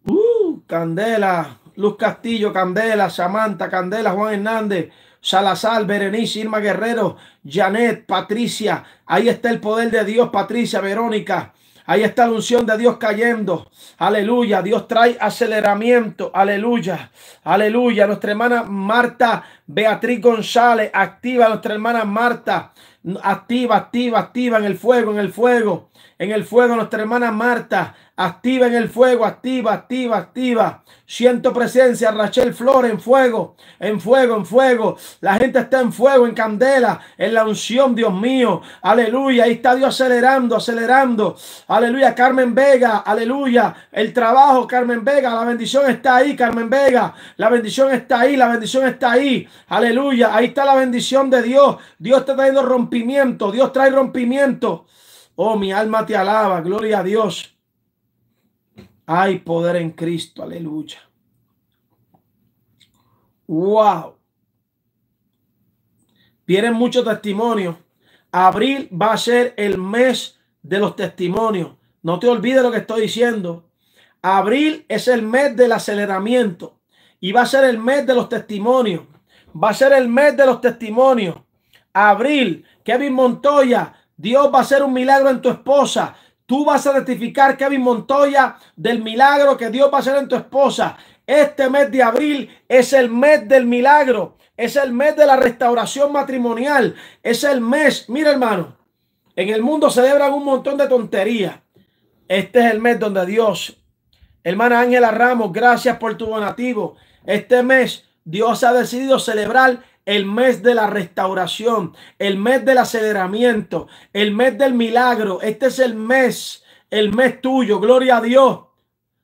Uh, Candela, Luz Castillo, Candela, Samantha, Candela, Juan Hernández, Salazar, Berenice, Irma Guerrero, Janet, Patricia. Ahí está el poder de Dios, Patricia, Verónica. Ahí está la unción de Dios cayendo. Aleluya. Dios trae aceleramiento. Aleluya. Aleluya. Nuestra hermana Marta Beatriz González. Activa. Nuestra hermana Marta. Activa, activa, activa. En el fuego, en el fuego. En el fuego. Nuestra hermana Marta. Activa en el fuego, activa, activa, activa. Siento presencia, Rachel Flor en fuego, en fuego, en fuego. La gente está en fuego, en candela, en la unción, Dios mío. Aleluya, ahí está Dios acelerando, acelerando. Aleluya, Carmen Vega, aleluya. El trabajo, Carmen Vega, la bendición está ahí, Carmen Vega. La bendición está ahí, la bendición está ahí. Aleluya, ahí está la bendición de Dios. Dios te está trayendo rompimiento, Dios trae rompimiento. Oh, mi alma te alaba, gloria a Dios. Hay poder en Cristo, aleluya. Wow. Tienen muchos testimonios. Abril va a ser el mes de los testimonios. No te olvides lo que estoy diciendo. Abril es el mes del aceleramiento y va a ser el mes de los testimonios. Va a ser el mes de los testimonios. Abril, Kevin Montoya, Dios va a hacer un milagro en tu esposa. Tú vas a testificar, Kevin Montoya, del milagro que Dios va a hacer en tu esposa. Este mes de abril es el mes del milagro. Es el mes de la restauración matrimonial. Es el mes, mira hermano, en el mundo celebran un montón de tonterías. Este es el mes donde Dios, hermana Ángela Ramos, gracias por tu donativo. Este mes Dios ha decidido celebrar el mes de la restauración, el mes del aceleramiento, el mes del milagro. Este es el mes, el mes tuyo, gloria a Dios.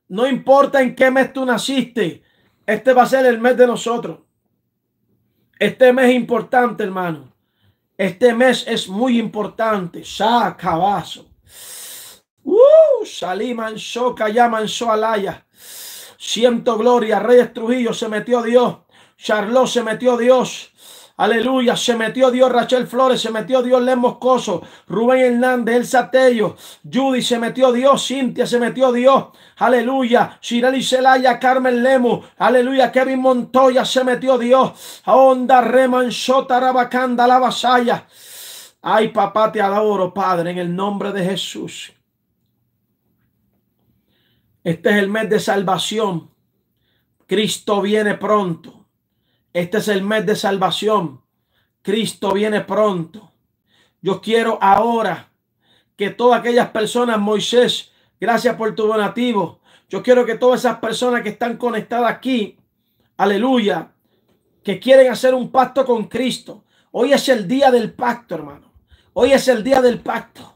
No importa en qué mes tú naciste, este va a ser el mes de nosotros. Este mes es importante, hermano. Este mes es muy importante. Sacabazo. Uh, salí manso, ya manso, alaya. Siento gloria, Reyes Trujillo, se metió Dios. Charlot se metió Dios. Aleluya, se metió Dios Rachel Flores, se metió Dios Len Moscoso, Rubén Hernández, El Satello, Judy, se metió Dios, Cintia, se metió Dios, aleluya, Shirley Celaya, Carmen Lemo, aleluya, Kevin Montoya, se metió Dios, Onda Reman, Sota, Rabacanda, La Vasalla. Ay, papá, te adoro, Padre, en el nombre de Jesús. Este es el mes de salvación. Cristo viene pronto. Este es el mes de salvación. Cristo viene pronto. Yo quiero ahora que todas aquellas personas, Moisés, gracias por tu donativo. Yo quiero que todas esas personas que están conectadas aquí, aleluya, que quieren hacer un pacto con Cristo. Hoy es el día del pacto, hermano. Hoy es el día del pacto.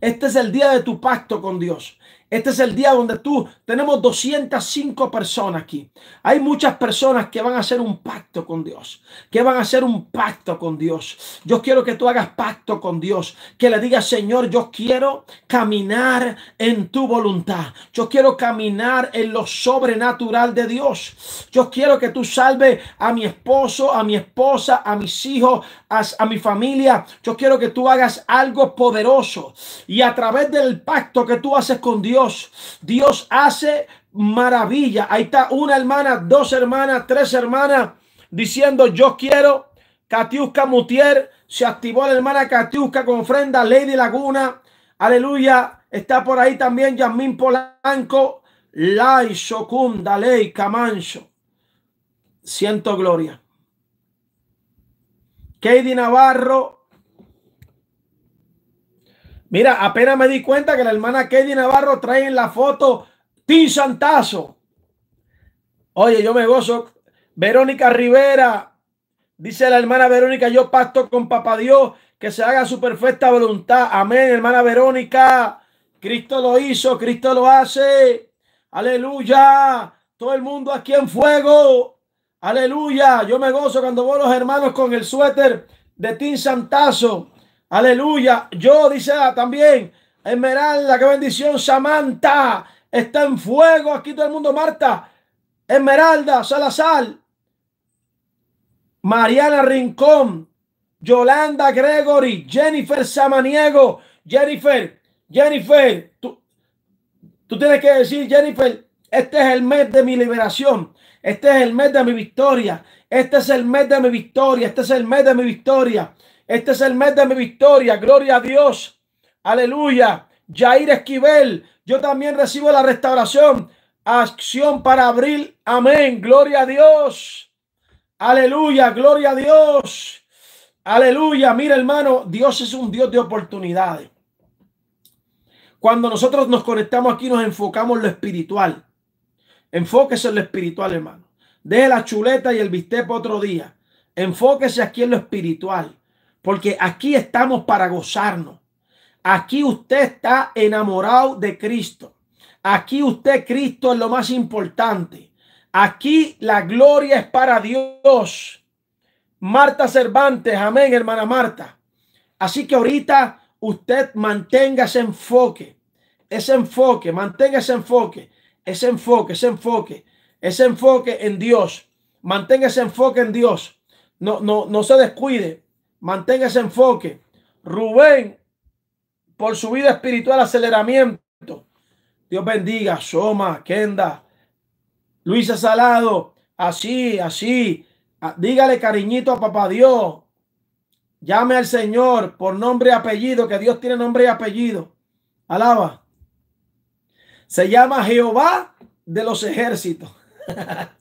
Este es el día de tu pacto con Dios. Este es el día donde tú tenemos 205 personas aquí. Hay muchas personas que van a hacer un pacto con Dios, que van a hacer un pacto con Dios. Yo quiero que tú hagas pacto con Dios, que le digas, Señor, yo quiero caminar en tu voluntad. Yo quiero caminar en lo sobrenatural de Dios. Yo quiero que tú salves a mi esposo, a mi esposa, a mis hijos, a, mi familia. Yo quiero que tú hagas algo poderoso. Y a través del pacto que tú haces con Dios, Dios hace hace maravilla. Ahí está una hermana, dos hermanas, tres hermanas diciendo yo quiero. Katiuska Mutier se activó la hermana Katiuska con ofrenda. Lady Laguna, aleluya. Está por ahí también Yasmín Polanco, Lai Shokunda, Ley Camancho. Siento gloria. Kady Navarro, Mira, apenas me di cuenta que la hermana Katie Navarro trae en la foto Team Santazo. Oye, yo me gozo. Verónica Rivera. Dice la hermana Verónica, yo pacto con papá Dios que se haga su perfecta voluntad. Amén, hermana Verónica. Cristo lo hizo, Cristo lo hace. Aleluya. Todo el mundo aquí en fuego. Aleluya. Yo me gozo cuando veo los hermanos con el suéter de Tin Santazo. Aleluya. Yo, dice ah, también, Esmeralda, qué bendición, Samantha está en fuego. Aquí todo el mundo, Marta, Esmeralda, Salazar, Mariana Rincón, Yolanda Gregory, Jennifer Samaniego, Jennifer, Jennifer, tú, tú tienes que decir, Jennifer, este es el mes de mi liberación. Este es el mes de mi victoria. Este es el mes de mi victoria. Este es el mes de mi victoria. Este es el mes de mi victoria. Gloria a Dios. Aleluya. Jair Esquivel, yo también recibo la restauración. Acción para abril. Amén. Gloria a Dios. Aleluya. Gloria a Dios. Aleluya. Mira, hermano, Dios es un Dios de oportunidades. Cuando nosotros nos conectamos aquí, nos enfocamos en lo espiritual. Enfóquese en lo espiritual, hermano. Deje la chuleta y el bistec otro día. Enfóquese aquí en lo espiritual. Porque aquí estamos para gozarnos. Aquí usted está enamorado de Cristo. Aquí usted, Cristo, es lo más importante. Aquí la gloria es para Dios. Marta Cervantes, amén, hermana Marta. Así que ahorita usted mantenga ese enfoque, ese enfoque, mantenga ese enfoque, ese enfoque, ese enfoque, ese enfoque en Dios. Mantenga ese enfoque en Dios. No, no, no se descuide. Mantenga ese enfoque. Rubén, por su vida espiritual, aceleramiento. Dios bendiga, Soma, Kenda, Luisa Salado, así, así. Ah, dígale cariñito a papá Dios. Llame al Señor por nombre y apellido, que Dios tiene nombre y apellido. Alaba. Se llama Jehová de los ejércitos.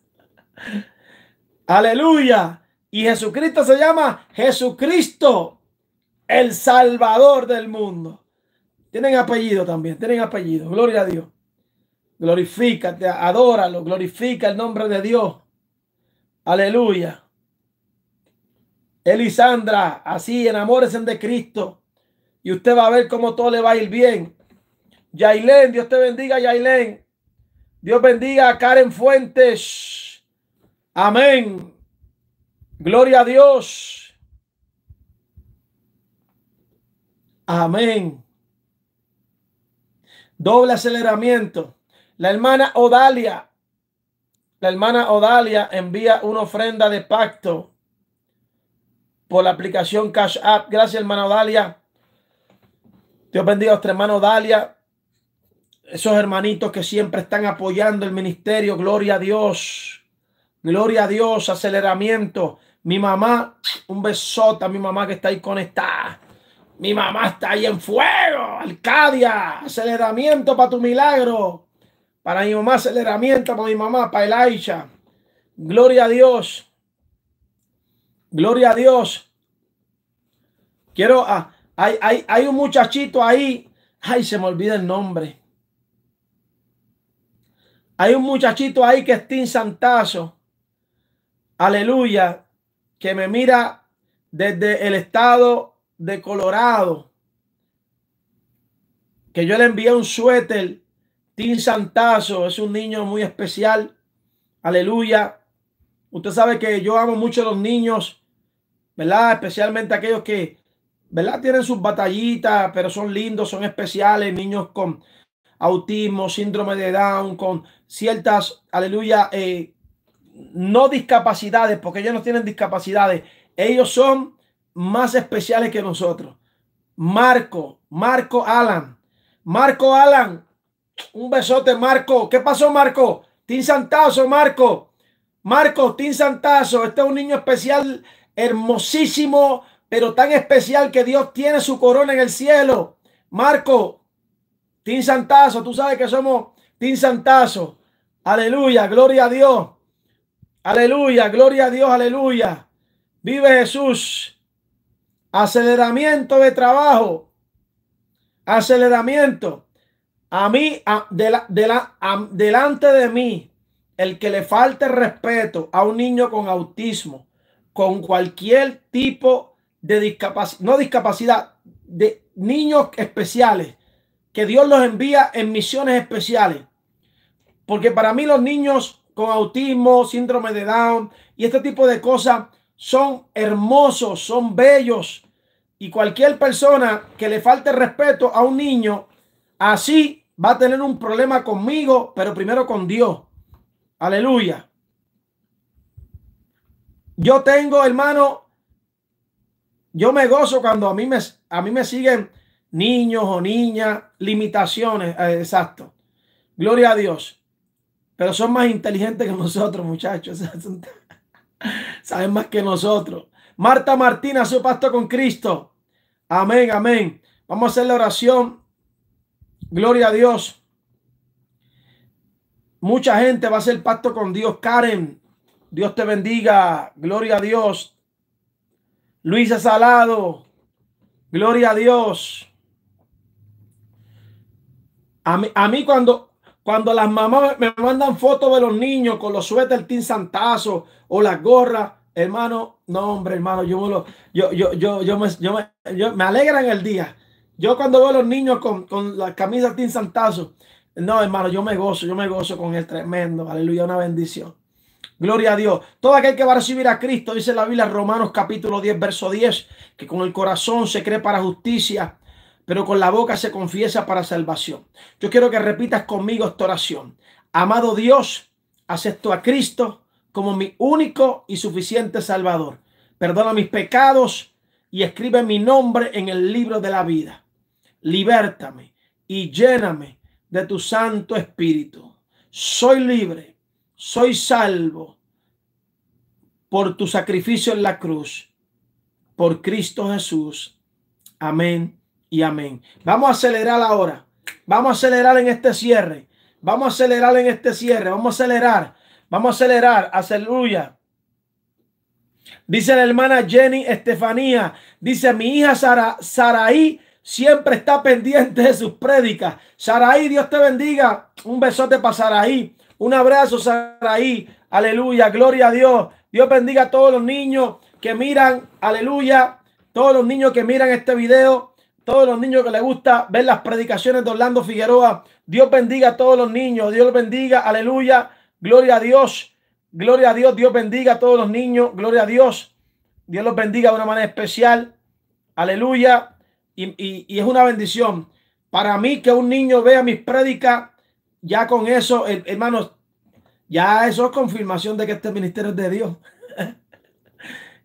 Aleluya. Y Jesucristo se llama Jesucristo, el Salvador del mundo. Tienen apellido también, tienen apellido. Gloria a Dios. Glorifícate, adóralo, glorifica el nombre de Dios. Aleluya. Elisandra, así en de Cristo y usted va a ver cómo todo le va a ir bien. Yailén, Dios te bendiga, Yailén. Dios bendiga a Karen Fuentes. Amén. Gloria a Dios. Amén doble aceleramiento. La hermana Odalia, la hermana Odalia envía una ofrenda de pacto por la aplicación Cash App. Gracias, hermana Odalia. Dios bendiga a nuestra hermana Odalia. Esos hermanitos que siempre están apoyando el ministerio. Gloria a Dios. Gloria a Dios. Aceleramiento. Mi mamá, un besota a mi mamá que está ahí conectada. Mi mamá está ahí en fuego. Arcadia, aceleramiento para tu milagro. Para mi mamá, aceleramiento para mi mamá, para Elisha. Gloria a Dios. Gloria a Dios. Quiero. Ah, hay, hay un muchachito ahí. Ay, se me olvida el nombre. Hay un muchachito ahí que es Tim Santazo. Aleluya. Que me mira desde el estado de Colorado, que yo le envié un suéter, Tim Santazo, es un niño muy especial, aleluya. Usted sabe que yo amo mucho a los niños, ¿verdad? Especialmente aquellos que, ¿verdad? Tienen sus batallitas, pero son lindos, son especiales, niños con autismo, síndrome de Down, con ciertas, aleluya, eh, no discapacidades, porque ellos no tienen discapacidades. Ellos son más especiales que nosotros. Marco, Marco Alan. Marco Alan, un besote, Marco. ¿Qué pasó, Marco? Tin Santazo, Marco. Marco, Tin Santazo. Este es un niño especial, hermosísimo, pero tan especial que Dios tiene su corona en el cielo. Marco, Tin Santazo, tú sabes que somos Tin Santazo. Aleluya, gloria a Dios. Aleluya, gloria a Dios, aleluya. Vive Jesús aceleramiento de trabajo, aceleramiento. A mí, de la, delante de mí, el que le falte respeto a un niño con autismo, con cualquier tipo de discapacidad, no discapacidad, de niños especiales, que Dios los envía en misiones especiales. Porque para mí los niños con autismo, síndrome de Down y este tipo de cosas son hermosos, son bellos, y cualquier persona que le falte respeto a un niño, así va a tener un problema conmigo, pero primero con Dios. Aleluya. Yo tengo, hermano, yo me gozo cuando a mí me, a mí me siguen niños o niñas, limitaciones, eh, exacto. Gloria a Dios. Pero son más inteligentes que nosotros, muchachos. Saben más que nosotros. Marta Martina, su pasto con Cristo. Amén, amén. Vamos a hacer la oración. Gloria a Dios. Mucha gente va a hacer pacto con Dios. Karen, Dios te bendiga. Gloria a Dios. Luisa Salado, gloria a Dios. A mí, cuando, cuando las mamás me mandan fotos de los niños con los suéteres tin Santazo o las gorras, Hermano, no, hombre, hermano, yo me lo, yo, yo, yo, yo me, yo me, el día. Yo cuando veo a los niños con, la camisa Tin Santazo, no, hermano, yo me gozo, yo me gozo con el tremendo. Aleluya, una bendición. Gloria a Dios. Todo aquel que va a recibir a Cristo, dice la Biblia, Romanos capítulo 10, verso 10, que con el corazón se cree para justicia, pero con la boca se confiesa para salvación. Yo quiero que repitas conmigo esta oración. Amado Dios, acepto a Cristo como mi único y suficiente Salvador. Perdona mis pecados y escribe mi nombre en el libro de la vida. Libértame y lléname de tu Santo Espíritu. Soy libre, soy salvo por tu sacrificio en la cruz, por Cristo Jesús. Amén y amén. Vamos a acelerar ahora. Vamos a acelerar en este cierre. Vamos a acelerar en este cierre. Vamos a acelerar Vamos a acelerar, aleluya. Dice la hermana Jenny Estefanía, dice mi hija Sara, Saraí siempre está pendiente de sus prédicas. Saraí, Dios te bendiga. Un besote para Saraí. Un abrazo, Saraí. Aleluya, gloria a Dios. Dios bendiga a todos los niños que miran, aleluya. Todos los niños que miran este video, todos los niños que les gusta ver las predicaciones de Orlando Figueroa. Dios bendiga a todos los niños. Dios los bendiga, aleluya. Gloria a Dios. Gloria a Dios. Dios bendiga a todos los niños. Gloria a Dios. Dios los bendiga de una manera especial. Aleluya. Y, es una bendición. Para mí que un niño vea mis prédicas, ya con eso, hermanos, ya eso es confirmación de que este ministerio es de Dios.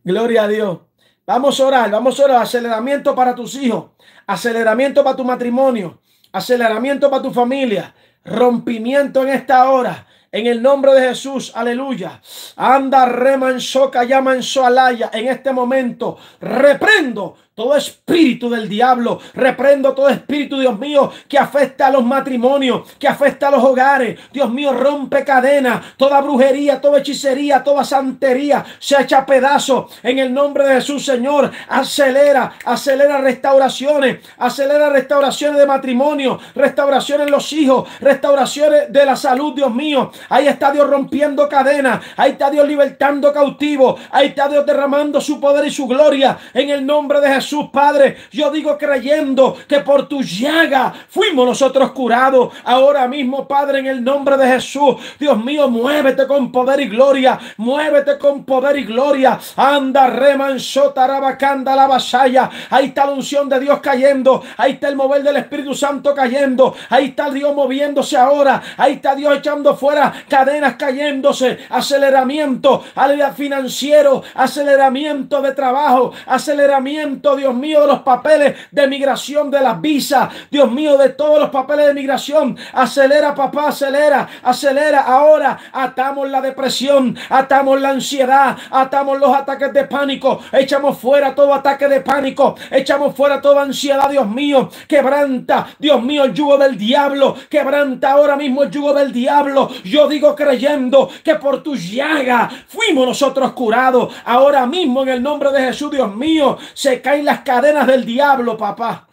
Gloria a Dios. Vamos a orar, vamos a orar. Aceleramiento para tus hijos, aceleramiento para tu matrimonio, aceleramiento para tu familia, rompimiento en esta hora, en el nombre de Jesús, aleluya. Anda remanso, llaman alaya. En este momento, reprendo todo espíritu del diablo, reprendo todo espíritu, Dios mío, que afecta a los matrimonios, que afecta a los hogares. Dios mío, rompe cadena toda brujería, toda hechicería, toda santería se echa a en el nombre de Jesús, Señor. Acelera, acelera restauraciones, acelera restauraciones de matrimonio, restauraciones en los hijos, restauraciones de la salud, Dios mío. Ahí está Dios rompiendo cadenas, ahí está Dios libertando cautivos, ahí está Dios derramando su poder y su gloria en el nombre de Jesús. Jesús, Padre. Yo digo creyendo que por tu llaga fuimos nosotros curados. Ahora mismo, Padre, en el nombre de Jesús. Dios mío, muévete con poder y gloria. Muévete con poder y gloria. Anda, remanso, tarabacanda la vasalla. Ahí está la unción de Dios cayendo. Ahí está el mover del Espíritu Santo cayendo. Ahí está Dios moviéndose ahora. Ahí está Dios echando fuera cadenas cayéndose. Aceleramiento, aleluya, financiero. Aceleramiento de trabajo. Aceleramiento de Dios mío, de los papeles de migración de las visas, Dios mío, de todos los papeles de migración. Acelera, papá, acelera, acelera. Ahora atamos la depresión, atamos la ansiedad, atamos los ataques de pánico, echamos fuera todo ataque de pánico, echamos fuera toda ansiedad, Dios mío. Quebranta, Dios mío, el yugo del diablo, quebranta ahora mismo el yugo del diablo. Yo digo creyendo que por tu llaga fuimos nosotros curados. Ahora mismo en el nombre de Jesús, Dios mío, se cae las cadenas del diablo, papá.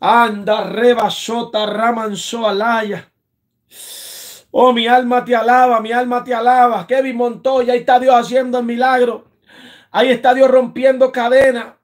Anda, rebasota, ramanzó, alaya. Oh, mi alma te alaba, mi alma te alaba. Kevin Montoya, ahí está Dios haciendo el milagro. Ahí está Dios rompiendo cadena.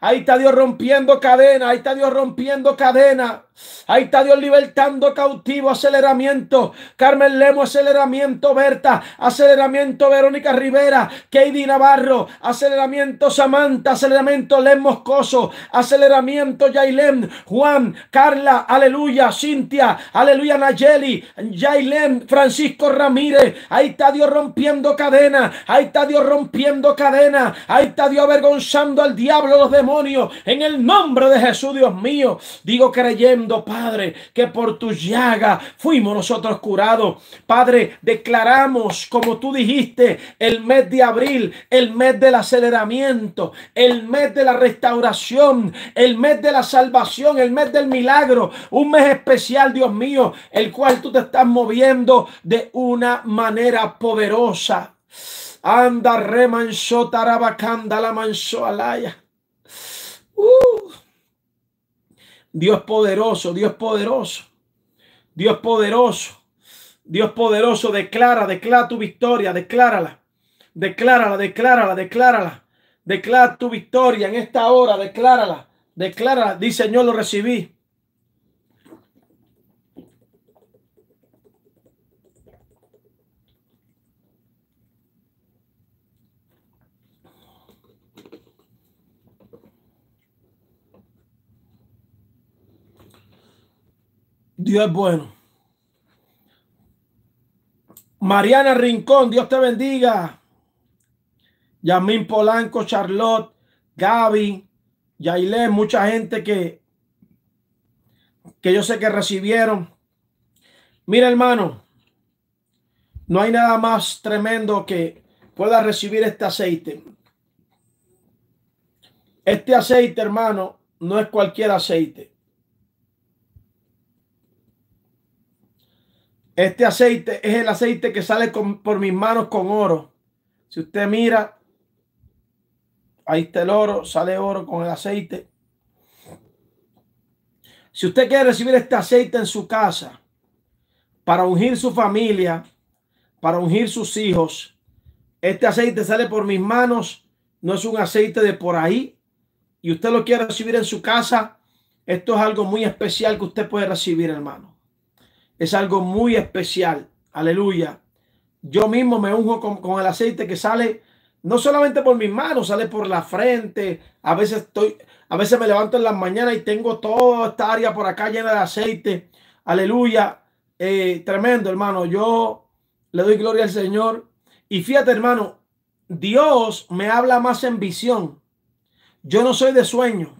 Ahí está Dios rompiendo cadena. Ahí está Dios rompiendo cadena. Ahí está Dios libertando cautivo, aceleramiento. Carmen Lemo aceleramiento. Berta, aceleramiento. Verónica Rivera, Katie Navarro, aceleramiento. Samantha, aceleramiento. Len Moscoso, aceleramiento. Yailem, Juan, Carla, aleluya. Cintia, aleluya. Nayeli, Yailem, Francisco Ramírez. Ahí está Dios rompiendo cadena. Ahí está Dios rompiendo cadena. Ahí está Dios avergonzando al diablo, los demonios. En el nombre de Jesús, Dios mío, digo creyendo Padre, que por tu llaga fuimos nosotros curados. Padre, declaramos, como tú dijiste, el mes de abril, el mes del aceleramiento, el mes de la restauración, el mes de la salvación, el mes del milagro, un mes especial, Dios mío, el cual tú te estás moviendo de una manera poderosa. Anda, remanso, tarabacanda, la manso, alaya. Uh. Dios poderoso, Dios poderoso, Dios poderoso, Dios poderoso, declara, declara tu victoria, declárala, declárala, declárala, declárala, declara tu victoria en esta hora, declárala, declárala, dice Señor, lo recibí, Dios es bueno. Mariana Rincón, Dios te bendiga. Yamín Polanco, Charlotte, Gaby, Yailé, mucha gente que, que yo sé que recibieron. Mira, hermano, no hay nada más tremendo que pueda recibir este aceite. Este aceite, hermano, no es cualquier aceite. Este aceite es el aceite que sale por mis manos con oro. Si usted mira, ahí está el oro, sale oro con el aceite. Si usted quiere recibir este aceite en su casa para ungir su familia, para ungir sus hijos, este aceite sale por mis manos, no es un aceite de por ahí. Y usted lo quiere recibir en su casa, esto es algo muy especial que usted puede recibir, hermano es algo muy especial. Aleluya. Yo mismo me unjo con, el aceite que sale no solamente por mis manos, sale por la frente. A veces estoy, a veces me levanto en las mañanas y tengo toda esta área por acá llena de aceite. Aleluya. Eh, tremendo, hermano. Yo le doy gloria al Señor. Y fíjate, hermano, Dios me habla más en visión. Yo no soy de sueño.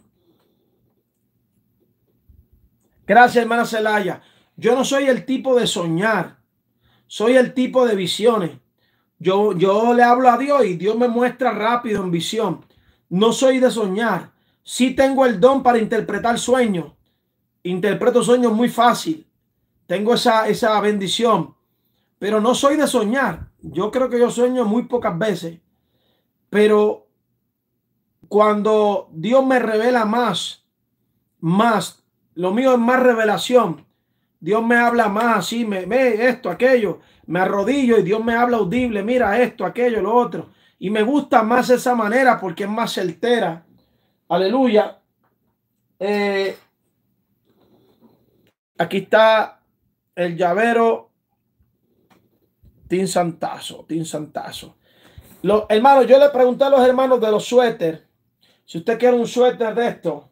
Gracias, hermana Celaya. Yo no soy el tipo de soñar, soy el tipo de visiones. Yo, yo le hablo a Dios y Dios me muestra rápido en visión. No soy de soñar. Sí tengo el don para interpretar sueños. Interpreto sueños muy fácil. Tengo esa, esa bendición. Pero no soy de soñar. Yo creo que yo sueño muy pocas veces. Pero cuando Dios me revela más, más, lo mío es más revelación. Dios me habla más así, me, ve esto, aquello, me arrodillo y Dios me habla audible, mira esto, aquello, lo otro. Y me gusta más esa manera porque es más certera. Aleluya. Eh, aquí está el llavero Tin Santazo, Tin Santazo. Los, hermanos, yo le pregunté a los hermanos de los suéteres, si usted quiere un suéter de esto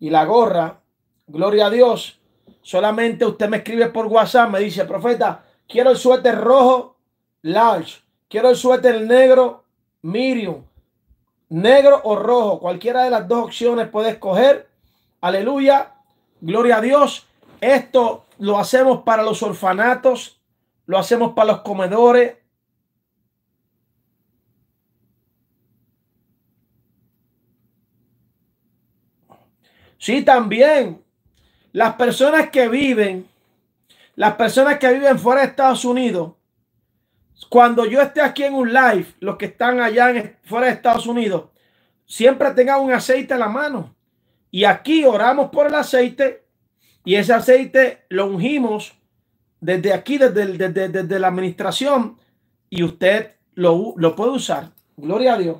y la gorra, gloria a Dios, Solamente usted me escribe por WhatsApp, me dice, profeta, quiero el suéter rojo, large. Quiero el suéter negro, medium. Negro o rojo, cualquiera de las dos opciones puede escoger. Aleluya, gloria a Dios. Esto lo hacemos para los orfanatos, lo hacemos para los comedores, Sí, también las personas que viven, las personas que viven fuera de Estados Unidos, cuando yo esté aquí en un live, los que están allá en, fuera de Estados Unidos, siempre tengan un aceite en la mano. Y aquí oramos por el aceite y ese aceite lo ungimos desde aquí, desde, desde, desde la administración y usted lo, lo puede usar. Gloria a Dios.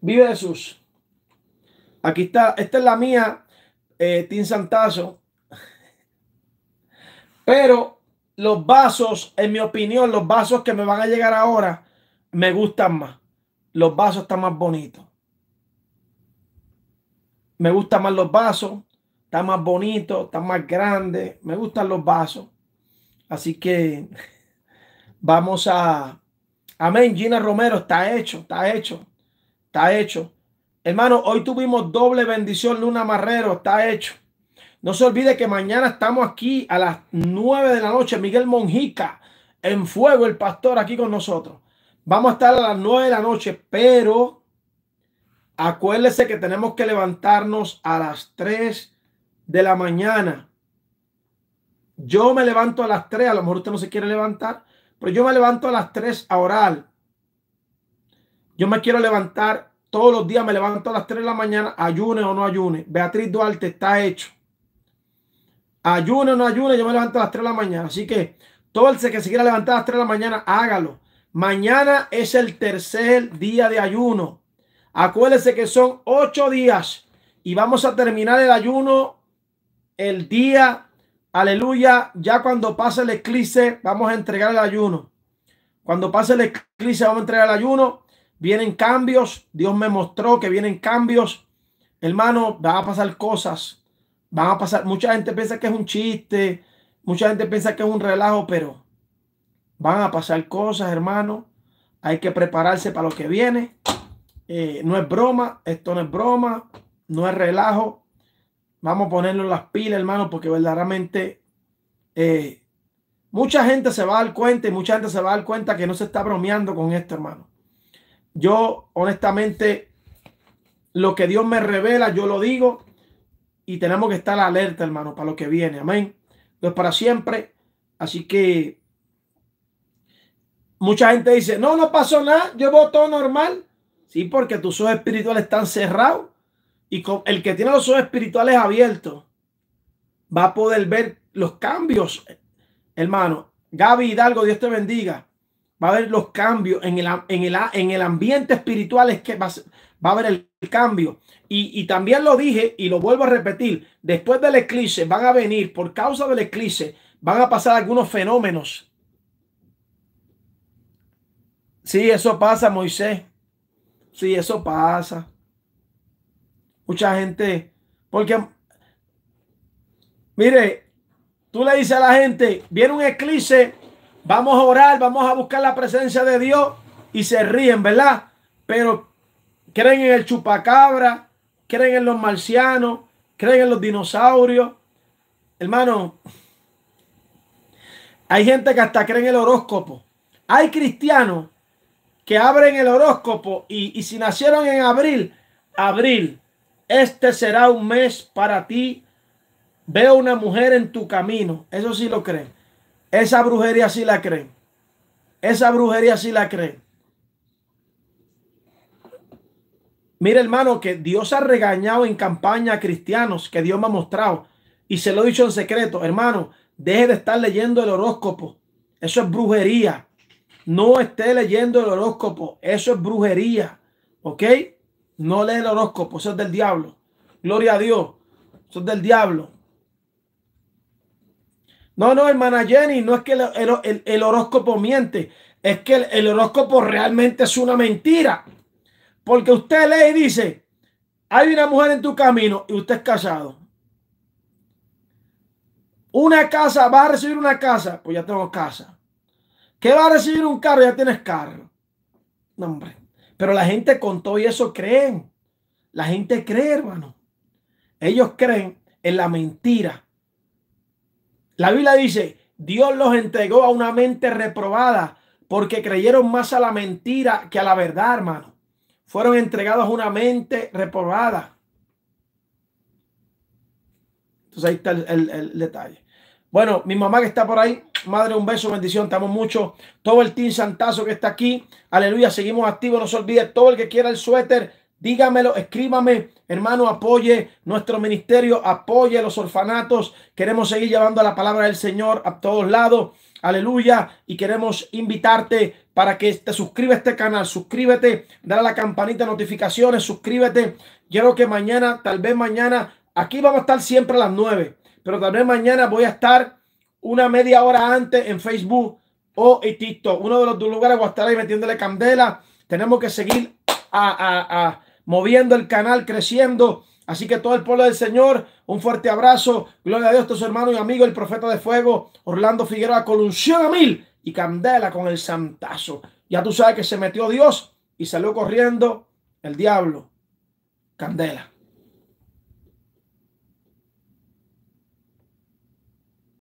Vive Jesús. Aquí está, esta es la mía eh, Santazo. Pero los vasos, en mi opinión, los vasos que me van a llegar ahora, me gustan más. Los vasos están más bonitos. Me gustan más los vasos. Están más bonitos, están más grandes. Me gustan los vasos. Así que vamos a... Amén, Gina Romero, está hecho, está hecho, está hecho. Hermano, hoy tuvimos doble bendición, Luna Marrero, está hecho. No se olvide que mañana estamos aquí a las 9 de la noche, Miguel Monjica, en fuego, el pastor aquí con nosotros. Vamos a estar a las nueve de la noche, pero acuérdese que tenemos que levantarnos a las 3 de la mañana. Yo me levanto a las tres a lo mejor usted no se quiere levantar, pero yo me levanto a las 3 a orar. Yo me quiero levantar todos los días me levanto a las 3 de la mañana, ayune o no ayune. Beatriz Duarte está hecho. Ayune o no ayune, yo me levanto a las 3 de la mañana. Así que todo el que se quiera levantar a las 3 de la mañana, hágalo. Mañana es el tercer día de ayuno. Acuérdese que son ocho días y vamos a terminar el ayuno el día, aleluya, ya cuando pase el eclipse, vamos a entregar el ayuno. Cuando pase el eclipse, vamos a entregar el ayuno Vienen cambios. Dios me mostró que vienen cambios. Hermano, van a pasar cosas. Van a pasar. Mucha gente piensa que es un chiste. Mucha gente piensa que es un relajo, pero van a pasar cosas, hermano. Hay que prepararse para lo que viene. Eh, no es broma. Esto no es broma. No es relajo. Vamos a ponerlo en las pilas, hermano, porque verdaderamente eh, mucha gente se va a dar cuenta y mucha gente se va a dar cuenta que no se está bromeando con esto, hermano. Yo, honestamente, lo que Dios me revela, yo lo digo. Y tenemos que estar alerta, hermano, para lo que viene. Amén. Pues para siempre. Así que mucha gente dice, no, no pasó nada, yo voto normal. Sí, porque tus ojos espirituales están cerrados. Y el que tiene los ojos espirituales abiertos va a poder ver los cambios, hermano. Gaby Hidalgo, Dios te bendiga va a haber los cambios en el, en el, en el ambiente espiritual, es que va, va a haber el, cambio. Y, y, también lo dije y lo vuelvo a repetir, después del eclipse van a venir, por causa del eclipse, van a pasar algunos fenómenos. Sí, eso pasa, Moisés. Sí, eso pasa. Mucha gente, porque, mire, tú le dices a la gente, viene un eclipse vamos a orar, vamos a buscar la presencia de Dios y se ríen, ¿verdad? Pero creen en el chupacabra, creen en los marcianos, creen en los dinosaurios. Hermano, hay gente que hasta cree en el horóscopo. Hay cristianos que abren el horóscopo y, si nacieron en abril, abril, este será un mes para ti. Veo una mujer en tu camino. Eso sí lo creen. Esa brujería sí la creen. Esa brujería sí la creen. Mira, hermano, que Dios ha regañado en campaña a cristianos que Dios me ha mostrado y se lo he dicho en secreto. Hermano, deje de estar leyendo el horóscopo. Eso es brujería. No esté leyendo el horóscopo. Eso es brujería. ¿Ok? No lee el horóscopo. Eso es del diablo. Gloria a Dios. Eso es del diablo. No, no, hermana Jenny, no es que el, horóscopo miente, es que el, horóscopo realmente es una mentira. Porque usted lee y dice, hay una mujer en tu camino y usted es casado. Una casa, va a recibir una casa, pues ya tengo casa. ¿Qué va a recibir un carro? Ya tienes carro. No, hombre. Pero la gente con todo y eso creen. La gente cree, hermano. Ellos creen en la mentira la Biblia dice, Dios los entregó a una mente reprobada porque creyeron más a la mentira que a la verdad, hermano. Fueron entregados a una mente reprobada. Entonces ahí está el, detalle. Bueno, mi mamá que está por ahí, madre, un beso, bendición, te amo mucho. Todo el team santazo que está aquí, aleluya, seguimos activos, no se olvide, todo el que quiera el suéter, Dígamelo, escríbame, hermano, apoye nuestro ministerio, apoye los orfanatos. Queremos seguir llevando la palabra del Señor a todos lados. Aleluya. Y queremos invitarte para que te suscribas a este canal. Suscríbete, dale a la campanita de notificaciones, suscríbete. Quiero que mañana, tal vez mañana, aquí vamos a estar siempre a las 9, pero tal vez mañana voy a estar una media hora antes en Facebook o en TikTok. Uno de los dos lugares va a estar ahí metiéndole candela. Tenemos que seguir a moviendo el canal, creciendo. Así que todo el pueblo del Señor, un fuerte abrazo. Gloria a Dios, tus hermanos y amigo, el profeta de fuego, Orlando Figueroa, con a mil y candela con el santazo. Ya tú sabes que se metió Dios y salió corriendo el diablo. Candela.